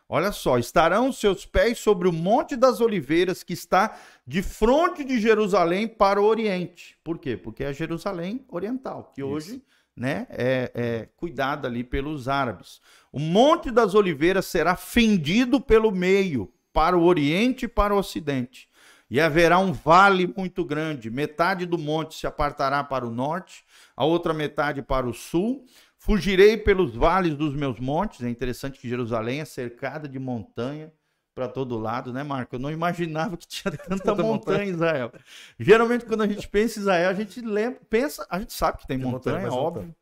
Olha só, estarão seus pés sobre o Monte das Oliveiras que está de frente de Jerusalém para o Oriente. Por quê? Porque é Jerusalém Oriental, que Isso. hoje né, é, é cuidada ali pelos árabes. O Monte das Oliveiras será fendido pelo meio para o oriente e para o ocidente. E haverá um vale muito grande, metade do monte se apartará para o norte, a outra metade para o sul. Fugirei pelos vales dos meus montes. É interessante que Jerusalém é cercada de montanha para todo lado, né, Marco? Eu não imaginava que tinha tanta montanha, montanha em Israel. Geralmente, quando a gente pensa em Israel, a gente lembra, pensa, a gente sabe que tem, tem montanha, montanha, óbvio. Montanha.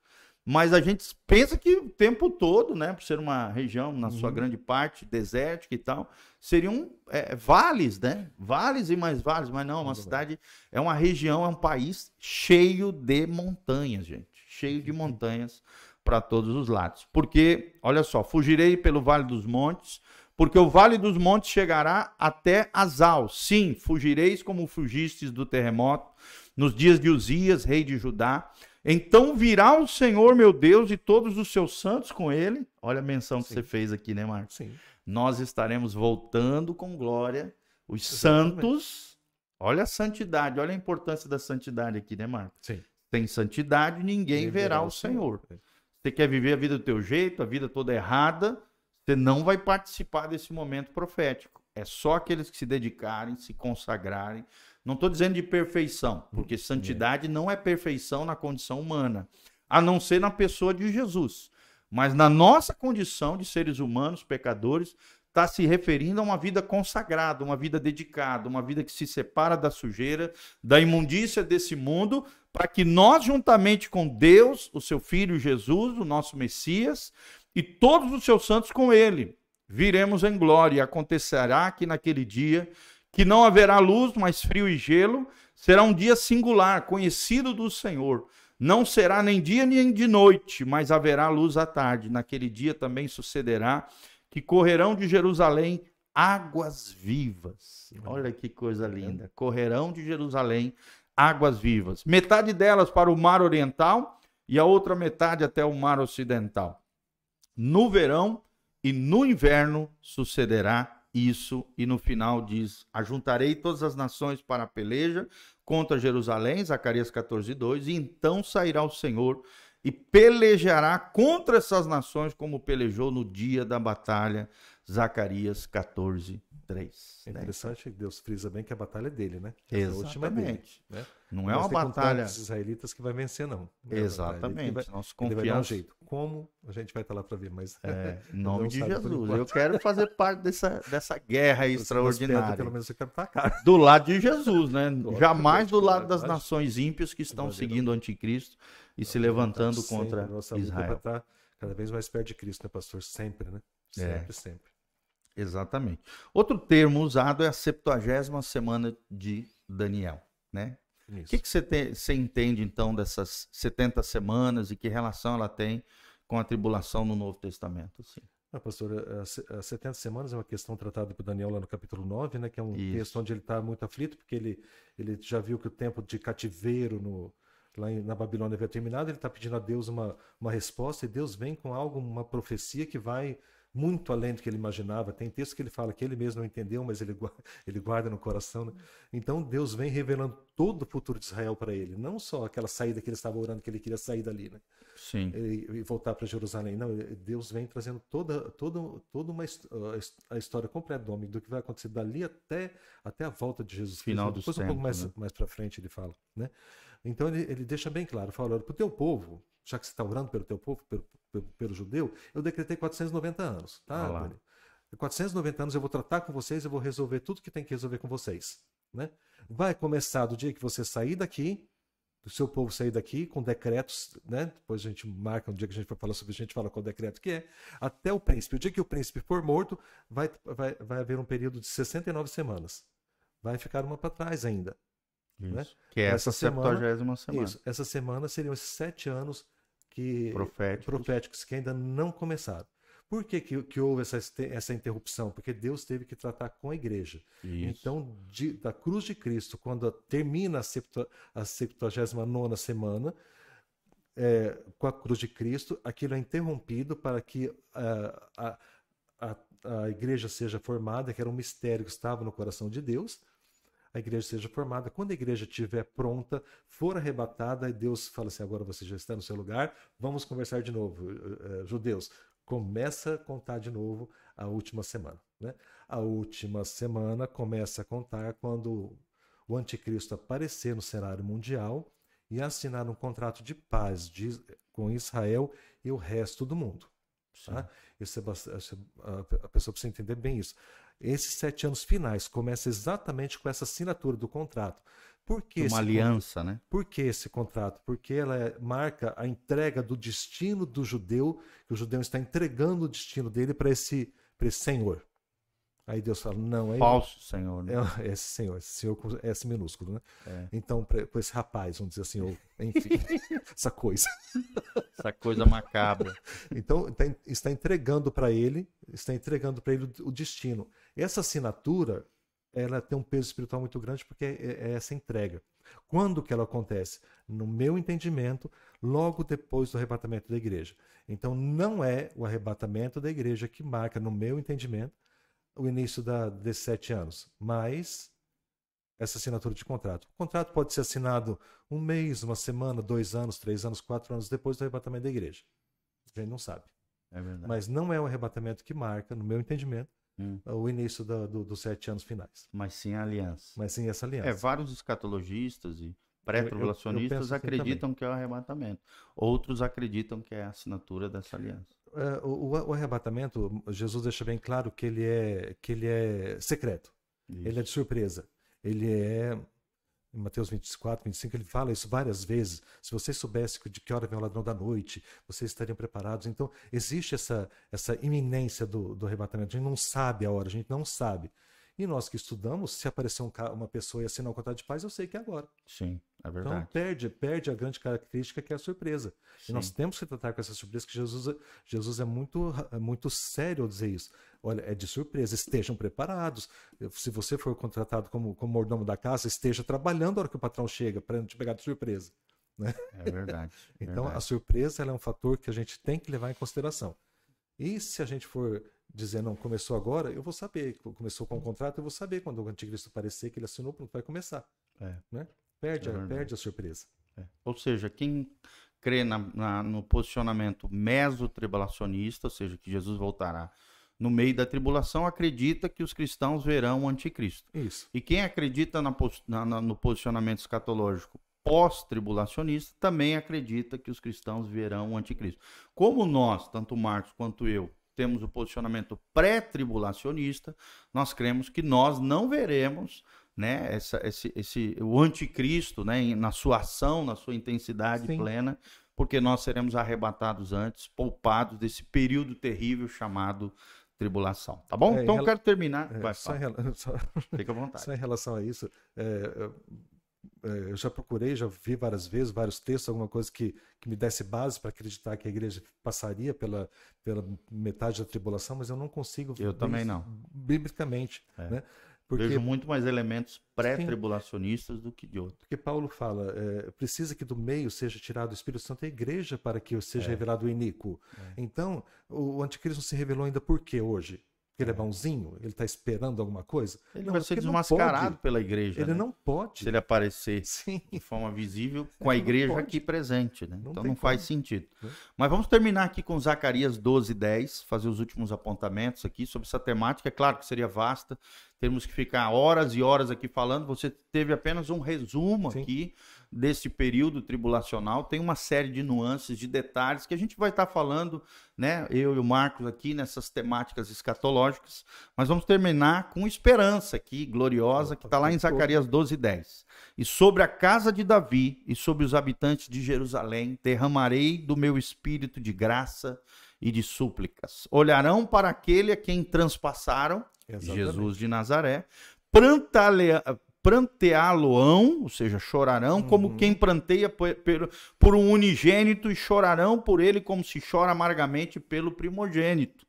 Mas a gente pensa que o tempo todo, né, por ser uma região, na sua uhum. grande parte, desértica e tal, seriam é, vales, né? Vales e mais vales, mas não, é uma Muito cidade, bem. é uma região, é um país cheio de montanhas, gente. Cheio de uhum. montanhas para todos os lados. Porque, olha só, fugirei pelo Vale dos Montes, porque o Vale dos Montes chegará até Azal. Sim, fugireis como fugistes do terremoto, nos dias de Uzias, rei de Judá então virá o Senhor meu Deus e todos os seus santos com ele. Olha a menção que Sim. você fez aqui, né, Marcos? Sim. Nós estaremos voltando com glória. Os Exatamente. santos. Olha a santidade, olha a importância da santidade aqui, né, Marcos? Sim. Sem santidade, ninguém, verá, o Senhor. Senhor. É. Você quer viver a vida do teu jeito, a vida toda errada, você não vai participar desse momento profético. É só aqueles que se dedicarem, se consagrarem, não estou dizendo de perfeição, porque santidade não é perfeição na condição humana, a não ser na pessoa de Jesus. Mas na nossa condição de seres humanos, pecadores, está se referindo a uma vida consagrada, uma vida dedicada, uma vida que se separa da sujeira, da imundícia desse mundo, para que nós, juntamente com Deus, o seu Filho Jesus, o nosso Messias, e todos os seus santos com ele, viremos em glória. Acontecerá que naquele dia que não haverá luz, mas frio e gelo. Será um dia singular, conhecido do Senhor. Não será nem dia nem de noite, mas haverá luz à tarde. Naquele dia também sucederá que correrão de Jerusalém águas vivas. Olha que coisa linda. Correrão de Jerusalém águas vivas. Metade delas para o mar oriental e a outra metade até o mar ocidental. No verão e no inverno sucederá isso, e no final diz: Ajuntarei todas as nações para a peleja contra Jerusalém, Zacarias 14, 2, e então sairá o Senhor e pelejará contra essas nações como pelejou no dia da batalha Zacarias 14, 3. É interessante que Deus frisa bem que a batalha é dele, né? É Exatamente. É né? Não é uma batalha. Os israelitas que vai vencer, não. não é Exatamente. Vai, Nós confiamos. Ele vai dar um jeito. Como? A gente vai estar lá para ver, mas. É, em nome de Jesus. Eu quero fazer parte dessa, dessa guerra extraordinária. Pedras, pelo menos eu quero cá. Do lado de Jesus, né? Jamais do lado das nações ímpias que estão seguindo o anticristo e se tá levantando contra Israel. Tá cada vez mais perto de Cristo, né, pastor? Sempre, né? É. Sempre, sempre. Exatamente. Outro termo usado é a 70 semana de Daniel, né? O que, que você, você entende, então, dessas 70 semanas e que relação ela tem com a tribulação no Novo Testamento? Assim? Ah, pastor, as 70 semanas é uma questão tratada por Daniel lá no capítulo 9, né, que é um Isso. texto onde ele está muito aflito, porque ele, ele já viu que o tempo de cativeiro no, lá em, na Babilônia havia terminado, ele está pedindo a Deus uma, uma resposta e Deus vem com algo, uma profecia que vai muito além do que ele imaginava. Tem texto que ele fala que ele mesmo não entendeu, mas ele guarda, ele guarda no coração. Né? Então Deus vem revelando todo o futuro de Israel para ele, não só aquela saída que ele estava orando, que ele queria sair dali, né? Sim. E, e voltar para Jerusalém. Não, Deus vem trazendo toda, toda, toda uma a história completa do homem, do que vai acontecer dali até, até a volta de Jesus. Final Cristo. Depois, um pouco mais, né? mais para frente, ele fala, né? Então ele, ele deixa bem claro, fala, para o teu povo, já que você está orando pelo teu povo, pelo, pelo, pelo judeu, eu decretei 490 anos, tá, 490 anos eu vou tratar com vocês, eu vou resolver tudo que tem que resolver com vocês. Né? Vai começar do dia que você sair daqui, do seu povo sair daqui, com decretos, né? depois a gente marca um dia que a gente vai falar sobre isso, a gente fala qual decreto que é, até o príncipe. O dia que o príncipe for morto, vai, vai, vai haver um período de 69 semanas. Vai ficar uma para trás ainda. Né? Isso, né? Que é essa, essa semana, 70 semana. Isso, essa semana seriam esses sete anos que proféticos. proféticos que ainda não começaram. Por que, que, que, houve essa, essa interrupção? Porque Deus teve que tratar com a igreja. Isso. Então, de, da cruz de Cristo, quando termina a, septu, a 79 semana, é, com a cruz de Cristo, aquilo é interrompido para que a, é, a, a, a igreja seja formada, que era um mistério que estava no coração de Deus a igreja seja formada. Quando a igreja estiver pronta, for arrebatada, e Deus fala assim: agora você já está no seu lugar, vamos conversar de novo, eh, eh, judeus. Começa a contar de novo a última semana. Né? A última semana começa a contar quando o anticristo aparecer no cenário mundial e assinar um contrato de paz de, com Israel e o resto do mundo. Tá? Isso é, é a pessoa precisa entender bem isso esses sete anos finais começa exatamente com essa assinatura do contrato. Por que uma aliança, contrato? né? Por que esse contrato? Porque ela é, marca a entrega do destino do judeu, que o judeu está entregando o destino dele para esse, esse senhor. Aí Deus fala, não, é falso ele, senhor. Né? É, é, esse senhor, esse senhor com S minúsculo, né? É. Então, para esse rapaz, vamos dizer assim, ou, enfim, essa coisa. Essa coisa macabra. Então, está entregando para ele, está entregando para ele o destino. Essa assinatura ela tem um peso espiritual muito grande porque é, é essa entrega. Quando que ela acontece? No meu entendimento, logo depois do arrebatamento da igreja. Então, não é o arrebatamento da igreja que marca, no meu entendimento, o início da, desses sete anos, mas essa assinatura de contrato. O contrato pode ser assinado um mês, uma semana, dois anos, três anos, quatro anos depois do arrebatamento da igreja. A gente não sabe. É mas não é o arrebatamento que marca, no meu entendimento, Hum. É o início do, dos sete anos finais. Mas sem aliança. Mas sem essa aliança. É, vários escatologistas e pré-tribulacionistas assim acreditam também. que é o arrebatamento. Outros acreditam que é a assinatura dessa aliança. É, o, o, arrebatamento, Jesus deixa bem claro que ele é, que ele é secreto. Isso. Ele é de surpresa. Ele é em Mateus 24, 25, ele fala isso várias vezes. Se vocês soubessem de que hora vem o ladrão da noite, vocês estariam preparados. Então, existe essa, essa iminência do, do arrebatamento. A gente não sabe a hora, a gente não sabe. E nós que estudamos, se aparecer um, uma pessoa e assinar o um contrato de paz, eu sei que é agora. Sim. É então, verdade. Então perde, perde a grande característica que é a surpresa. Sim. E nós temos que tratar com essa surpresa que Jesus, é, Jesus é muito, é muito sério ao dizer isso. Olha, é de surpresa, estejam preparados. Se você for contratado como, como mordomo da casa, esteja trabalhando a hora que o patrão chega para não te pegar de surpresa. Né? É verdade. então verdade. a surpresa é um fator que a gente tem que levar em consideração. E se a gente for dizer, não, começou agora, eu vou saber. Começou com o contrato, eu vou saber quando o anticristo aparecer que ele assinou, pronto, vai começar. É. Né? Perde, a, é perde a surpresa. É. Ou seja, quem crê na, na, no posicionamento mesotribulacionista, ou seja, que Jesus voltará no meio da tribulação, acredita que os cristãos verão o anticristo. Isso. E quem acredita na, no posicionamento escatológico pós-tribulacionista também acredita que os cristãos verão o anticristo. Como nós, tanto Marcos quanto eu, temos o posicionamento pré-tribulacionista, nós cremos que nós não veremos né? Essa, esse, esse, o anticristo, né? Na sua ação, na sua intensidade Sim. plena, porque nós seremos arrebatados antes, poupados desse período terrível chamado tribulação, tá bom? É, então rel... eu quero terminar. É, Vai, só, em rela... Fica à vontade. Só em relação a isso, é, é, eu já procurei, já vi várias vezes, vários textos, alguma coisa que, que me desse base para acreditar que a igreja passaria pela, pela metade da tribulação, mas eu não consigo. Eu também não. Biblicamente, é. né? Porque... Vejo muito mais elementos pré-tribulacionistas do que de outros. Porque Paulo fala, é, precisa que do meio seja tirado o Espírito Santo e a igreja para que seja é. revelado o iníquo. É. Então, o anticristo se revelou ainda por quê hoje? ele é bonzinho, ele está esperando alguma coisa. Ele não, vai ser desmascarado pela igreja. Ele né? não pode. Se ele aparecer Sim. de forma visível com ele a igreja aqui presente. Né? Não então não faz sentido. Né? Mas vamos terminar aqui com Zacarias 12, 10, fazer os últimos apontamentos aqui sobre essa temática. É claro que seria vasta, temos que ficar horas e horas aqui falando. Você teve apenas um resumo Sim. aqui desse período tribulacional, tem uma série de nuances, de detalhes que a gente vai estar tá falando, né, eu e o Marcos aqui nessas temáticas escatológicas, mas vamos terminar com esperança aqui, gloriosa, que está lá em Zacarias 12, 10. E sobre a casa de Davi e sobre os habitantes de Jerusalém, derramarei do meu espírito de graça e de súplicas. Olharão para aquele a quem transpassaram, Exatamente. Jesus de Nazaré, planteá lo ão ou seja, chorarão, uhum. como quem pranteia por um unigênito, e chorarão por ele como se chora amargamente pelo primogênito.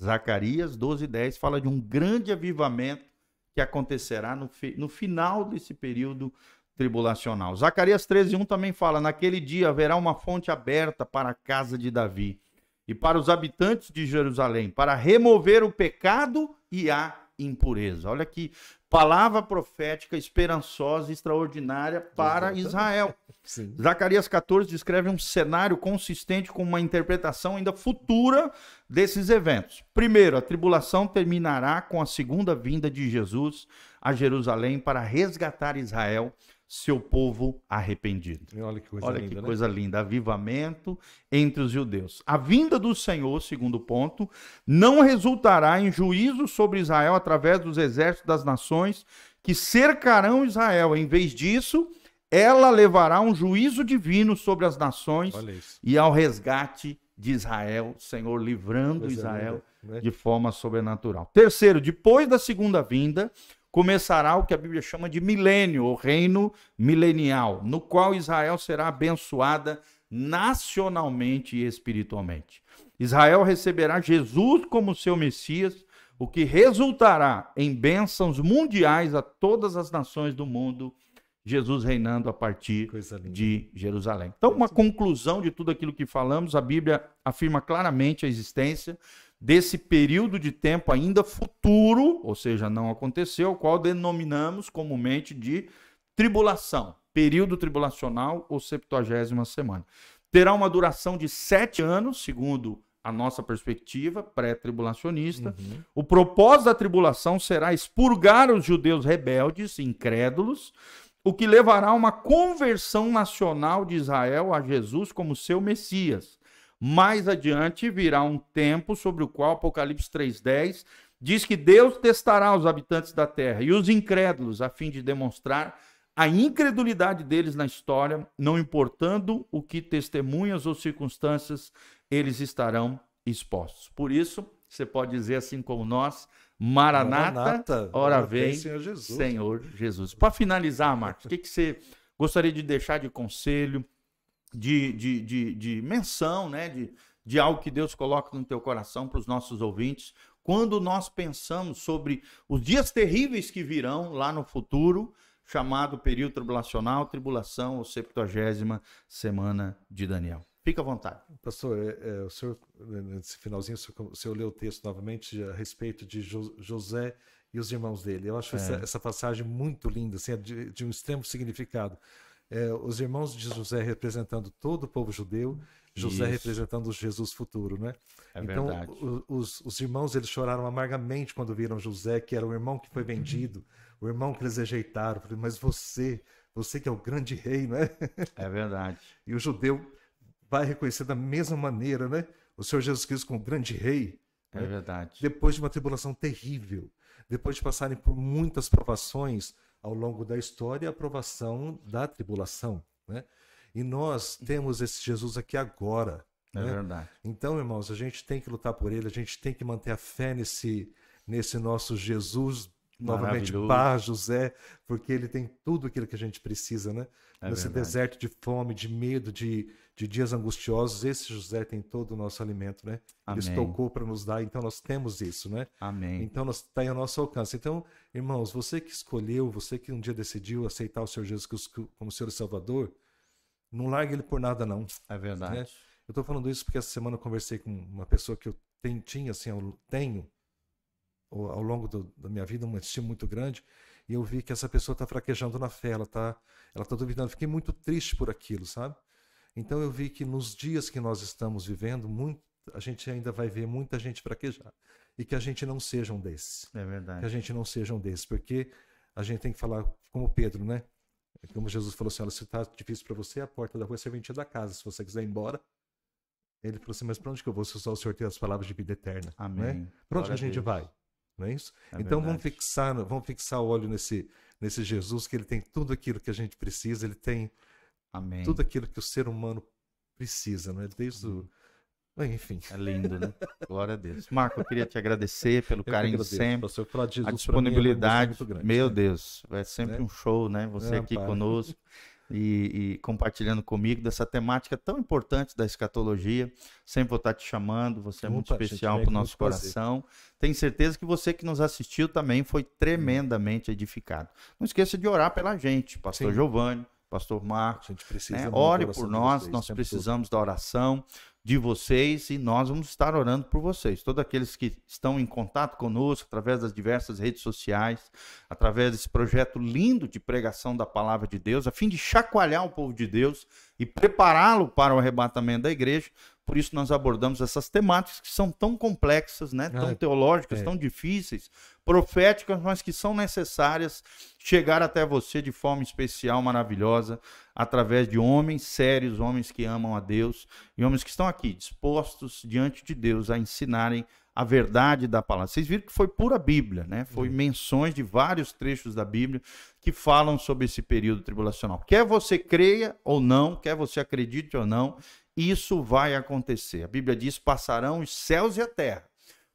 Zacarias 12,10 fala de um grande avivamento que acontecerá no, fi no final desse período tribulacional. Zacarias 13,1 também fala: Naquele dia haverá uma fonte aberta para a casa de Davi e para os habitantes de Jerusalém, para remover o pecado e a impureza. Olha que palavra profética esperançosa e extraordinária para Exatamente. Israel. Sim. Zacarias 14 descreve um cenário consistente com uma interpretação ainda futura desses eventos. Primeiro, a tribulação terminará com a segunda vinda de Jesus a Jerusalém para resgatar Israel seu povo arrependido. E olha que coisa olha linda. Que né? coisa linda. Avivamento entre os judeus. A vinda do Senhor, segundo ponto, não resultará em juízo sobre Israel através dos exércitos das nações que cercarão Israel. Em vez disso, ela levará um juízo divino sobre as nações e ao resgate de Israel, Senhor livrando Israel né? de forma sobrenatural. Terceiro, depois da segunda vinda, começará o que a Bíblia chama de milênio, o reino milenial, no qual Israel será abençoada nacionalmente e espiritualmente. Israel receberá Jesus como seu Messias, o que resultará em bênçãos mundiais a todas as nações do mundo. Jesus reinando a partir de Jerusalém. Então, uma conclusão de tudo aquilo que falamos, a Bíblia afirma claramente a existência desse período de tempo ainda futuro, ou seja, não aconteceu, o qual denominamos comumente de tribulação, período tribulacional ou septuagésima semana. Terá uma duração de sete anos, segundo a nossa perspectiva pré-tribulacionista. Uhum. O propósito da tribulação será expurgar os judeus rebeldes, incrédulos, o que levará a uma conversão nacional de Israel a Jesus como seu Messias. Mais adiante virá um tempo sobre o qual Apocalipse 3:10 diz que Deus testará os habitantes da terra e os incrédulos a fim de demonstrar a incredulidade deles na história, não importando o que testemunhas ou circunstâncias eles estarão expostos. Por isso, você pode dizer assim como nós, Maranata, Maranata ora vem, Senhor Jesus. Senhor Jesus. Para finalizar, Marcos, o que, que você gostaria de deixar de conselho de, de, de, de menção, né? De, de algo que Deus coloca no teu coração para os nossos ouvintes. Quando nós pensamos sobre os dias terríveis que virão lá no futuro, chamado período tribulacional, tribulação ou 70 semana de Daniel. Fica à vontade. Pastor, é, é, o senhor, nesse finalzinho, o senhor, senhor leu o texto novamente a respeito de jo José e os irmãos dele. Eu acho é. essa, essa, passagem muito linda, assim, é de, de um extremo significado é, os irmãos de José representando todo o povo judeu, José Isso. representando o Jesus futuro, né? É então, os, os, irmãos eles choraram amargamente quando viram José, que era o irmão que foi vendido, o irmão que eles rejeitaram. Mas você, você que é o grande rei, né? É verdade. e o judeu vai reconhecer da mesma maneira, né? O Senhor Jesus Cristo como grande rei. É né? verdade. Depois de uma tribulação terrível, depois de passarem por muitas provações, ao longo da história a aprovação da tribulação. Né? E nós temos esse Jesus aqui agora. É né? verdade. Então, irmãos, a gente tem que lutar por ele, a gente tem que manter a fé nesse, nesse nosso Jesus novamente Pá, José, porque ele tem tudo aquilo que a gente precisa, né? É Nesse verdade. deserto de fome, de medo, de de dias angustiosos, esse José tem todo o nosso alimento, né? Amém. Ele estocou para nos dar, então nós temos isso, né? Amém. Então está em nosso alcance. Então, irmãos, você que escolheu, você que um dia decidiu aceitar o Senhor Jesus como Senhor e Salvador, não largue ele por nada, não. É verdade. Né? Eu estou falando isso porque essa semana eu conversei com uma pessoa que eu tenho, tinha, assim, eu tenho, ao longo do, da minha vida, um estima muito grande, e eu vi que essa pessoa está fraquejando na fé, ela está ela tá duvidando. Fiquei muito triste por aquilo, sabe? Então eu vi que nos dias que nós estamos vivendo, muito, a gente ainda vai ver muita gente fraquejar. E que a gente não seja um desses. É verdade. Que a gente não seja um desses, porque a gente tem que falar como Pedro, né? Como Jesus falou assim: olha, se está difícil para você, a porta da rua é serventia da casa. Se você quiser ir embora, ele falou assim: mas para onde que eu vou se eu só sorteio as palavras de vida eterna? Né? Amém. Né? Para onde que a gente Deus. vai? Não é isso? É então vamos fixar, vamos fixar o olho nesse, nesse Jesus, que ele tem tudo aquilo que a gente precisa, ele tem Amém. Tudo aquilo que o ser humano precisa, não é Desde o. Uhum. Enfim. É lindo, né? Glória a Deus. Marco, eu queria te agradecer pelo eu carinho agradeço, sempre. Pastor, é pela a é disponibilidade. É grande, Meu né? Deus, é sempre é? um show, né? Você é, aqui conosco e, e, compartilhando comigo dessa temática tão importante da escatologia. Sempre vou estar te chamando, você é Opa, muito especial é para o nosso coração. Prazer. Tenho certeza que você que nos assistiu também foi tremendamente edificado. Não esqueça de orar pela gente, pastor Sim. Giovanni pastor Marcos. A gente precisa né? Ore por nós, vocês, nós precisamos todo. da oração de vocês e nós vamos estar orando por vocês. Todos aqueles que estão em contato conosco através das diversas redes sociais, através desse projeto lindo de pregação da palavra de Deus, a fim de chacoalhar o povo de Deus e prepará-lo para o arrebatamento da igreja, por isso nós abordamos essas temáticas que são tão complexas, né? tão ah, teológicas, é. tão difíceis, proféticas, mas que são necessárias chegar até você de forma especial, maravilhosa, através de homens sérios, homens que amam a Deus e homens que estão aqui dispostos diante de Deus a ensinarem a verdade da palavra. Vocês viram que foi pura Bíblia, né? Foi uhum. menções de vários trechos da Bíblia que falam sobre esse período tribulacional. Quer você creia ou não, quer você acredite ou não, isso vai acontecer. A Bíblia diz: passarão os céus e a terra.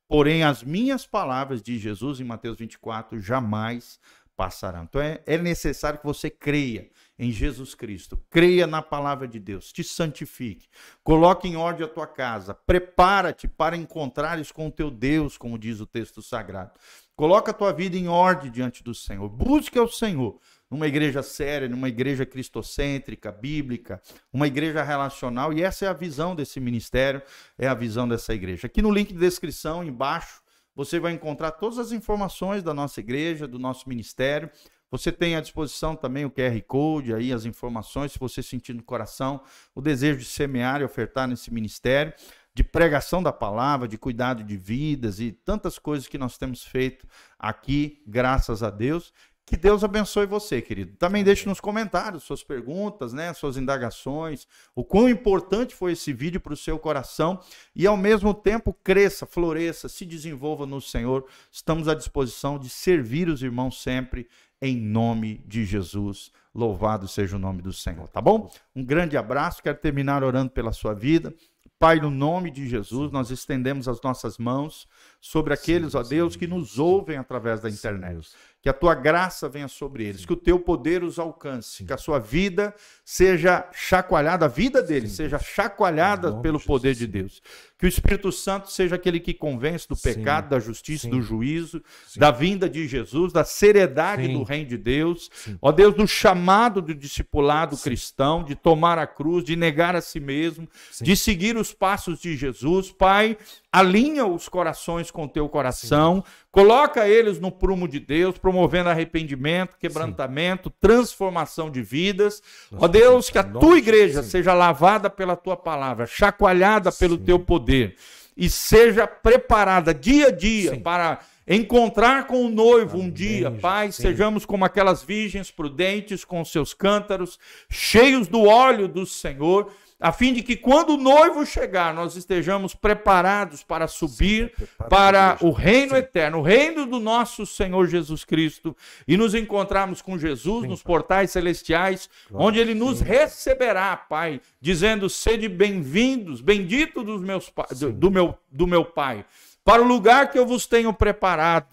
Porém, as minhas palavras, de Jesus em Mateus 24, jamais passarão. Então é, é necessário que você creia em Jesus Cristo, creia na palavra de Deus, te santifique, coloque em ordem a tua casa, prepara-te para encontrares com o teu Deus, como diz o texto sagrado. Coloca a tua vida em ordem diante do Senhor, Busque ao Senhor, numa igreja séria, numa igreja cristocêntrica, bíblica, uma igreja relacional, e essa é a visão desse ministério, é a visão dessa igreja. Aqui no link de descrição, embaixo, você vai encontrar todas as informações da nossa igreja, do nosso ministério. Você tem à disposição também o QR Code, aí as informações, se você sentir no coração o desejo de semear e ofertar nesse ministério de pregação da palavra, de cuidado de vidas e tantas coisas que nós temos feito aqui, graças a Deus. Que Deus abençoe você, querido. Também deixe nos comentários suas perguntas, né, suas indagações, o quão importante foi esse vídeo para o seu coração e ao mesmo tempo cresça, floresça, se desenvolva no Senhor. Estamos à disposição de servir os irmãos sempre em nome de Jesus. Louvado seja o nome do Senhor, tá bom? Um grande abraço. Quero terminar orando pela sua vida. Pai, no nome de Jesus, nós estendemos as nossas mãos sobre aqueles, ó Deus, que nos ouvem através da internet que a tua graça venha sobre eles, Sim. que o teu poder os alcance, Sim. que a sua vida seja chacoalhada, a vida deles Sim. seja chacoalhada pelo poder de Deus. Que o Espírito Santo seja aquele que convence do pecado, Sim. da justiça, Sim. do juízo, Sim. da vinda de Jesus, da seriedade do reino de Deus. Ó Deus, do chamado do discipulado cristão, de tomar a cruz, de negar a si mesmo, de seguir os passos de Jesus. Pai, alinha os corações com teu coração, Sim. coloca eles no prumo de Deus, promovendo arrependimento, quebrantamento, Sim. transformação de vidas. Nossa, Ó Deus, que a tua igreja Sim. seja lavada pela tua palavra, chacoalhada pelo teu poder poder e seja preparada dia a dia Sim. para encontrar com o noivo Amém, um dia. Pai, sim. sejamos como aquelas virgens prudentes com seus cântaros, cheios do óleo do Senhor a fim de que quando o noivo chegar, nós estejamos preparados para subir Sim, é para o reino Sim. eterno, o reino do nosso Senhor Jesus Cristo, e nos encontrarmos com Jesus Sim, nos portais celestiais, Glória onde ele nos receberá, Pai, dizendo: sede bem-vindos, bendito dos meus do, do, meu, do meu Pai, para o lugar que eu vos tenho preparado.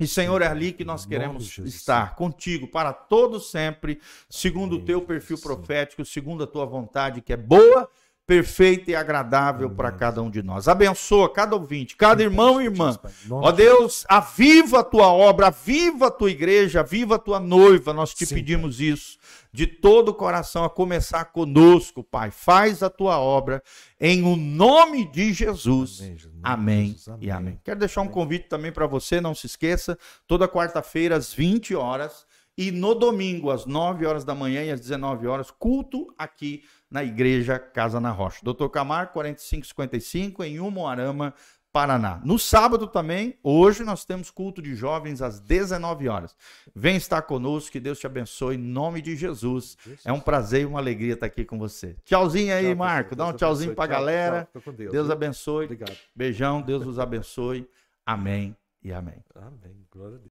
E, Senhor, é ali que nós queremos estar contigo para todo sempre, segundo o teu perfil profético, segundo a tua vontade, que é boa, perfeita e agradável para cada um de nós. Abençoa cada ouvinte, cada irmão e irmã. Ó Deus, aviva a tua obra, aviva a tua igreja, aviva a tua noiva. Nós te pedimos isso de todo o coração, a começar conosco, Pai. Faz a tua obra em o um nome de Jesus. Jesus. amém, e amém. Quero deixar um convite também para você, não se esqueça, toda quarta-feira às 20 horas e no domingo, às 9 horas da manhã e às 19 horas, culto aqui na Igreja Casa na Rocha. Doutor Camargo, 4555, em Umuarama, Paraná. No sábado também, hoje nós temos culto de jovens às 19 horas. Vem estar conosco, que Deus te abençoe em nome de Jesus. É um prazer e uma alegria estar aqui com você. Tchauzinho aí, Tchau, Marco. Dá um tchauzinho para a galera. Tchau, Deus, Deus abençoe. Obrigado. Beijão, Deus os abençoe. Amém e amém. Amém. Glória a Deus.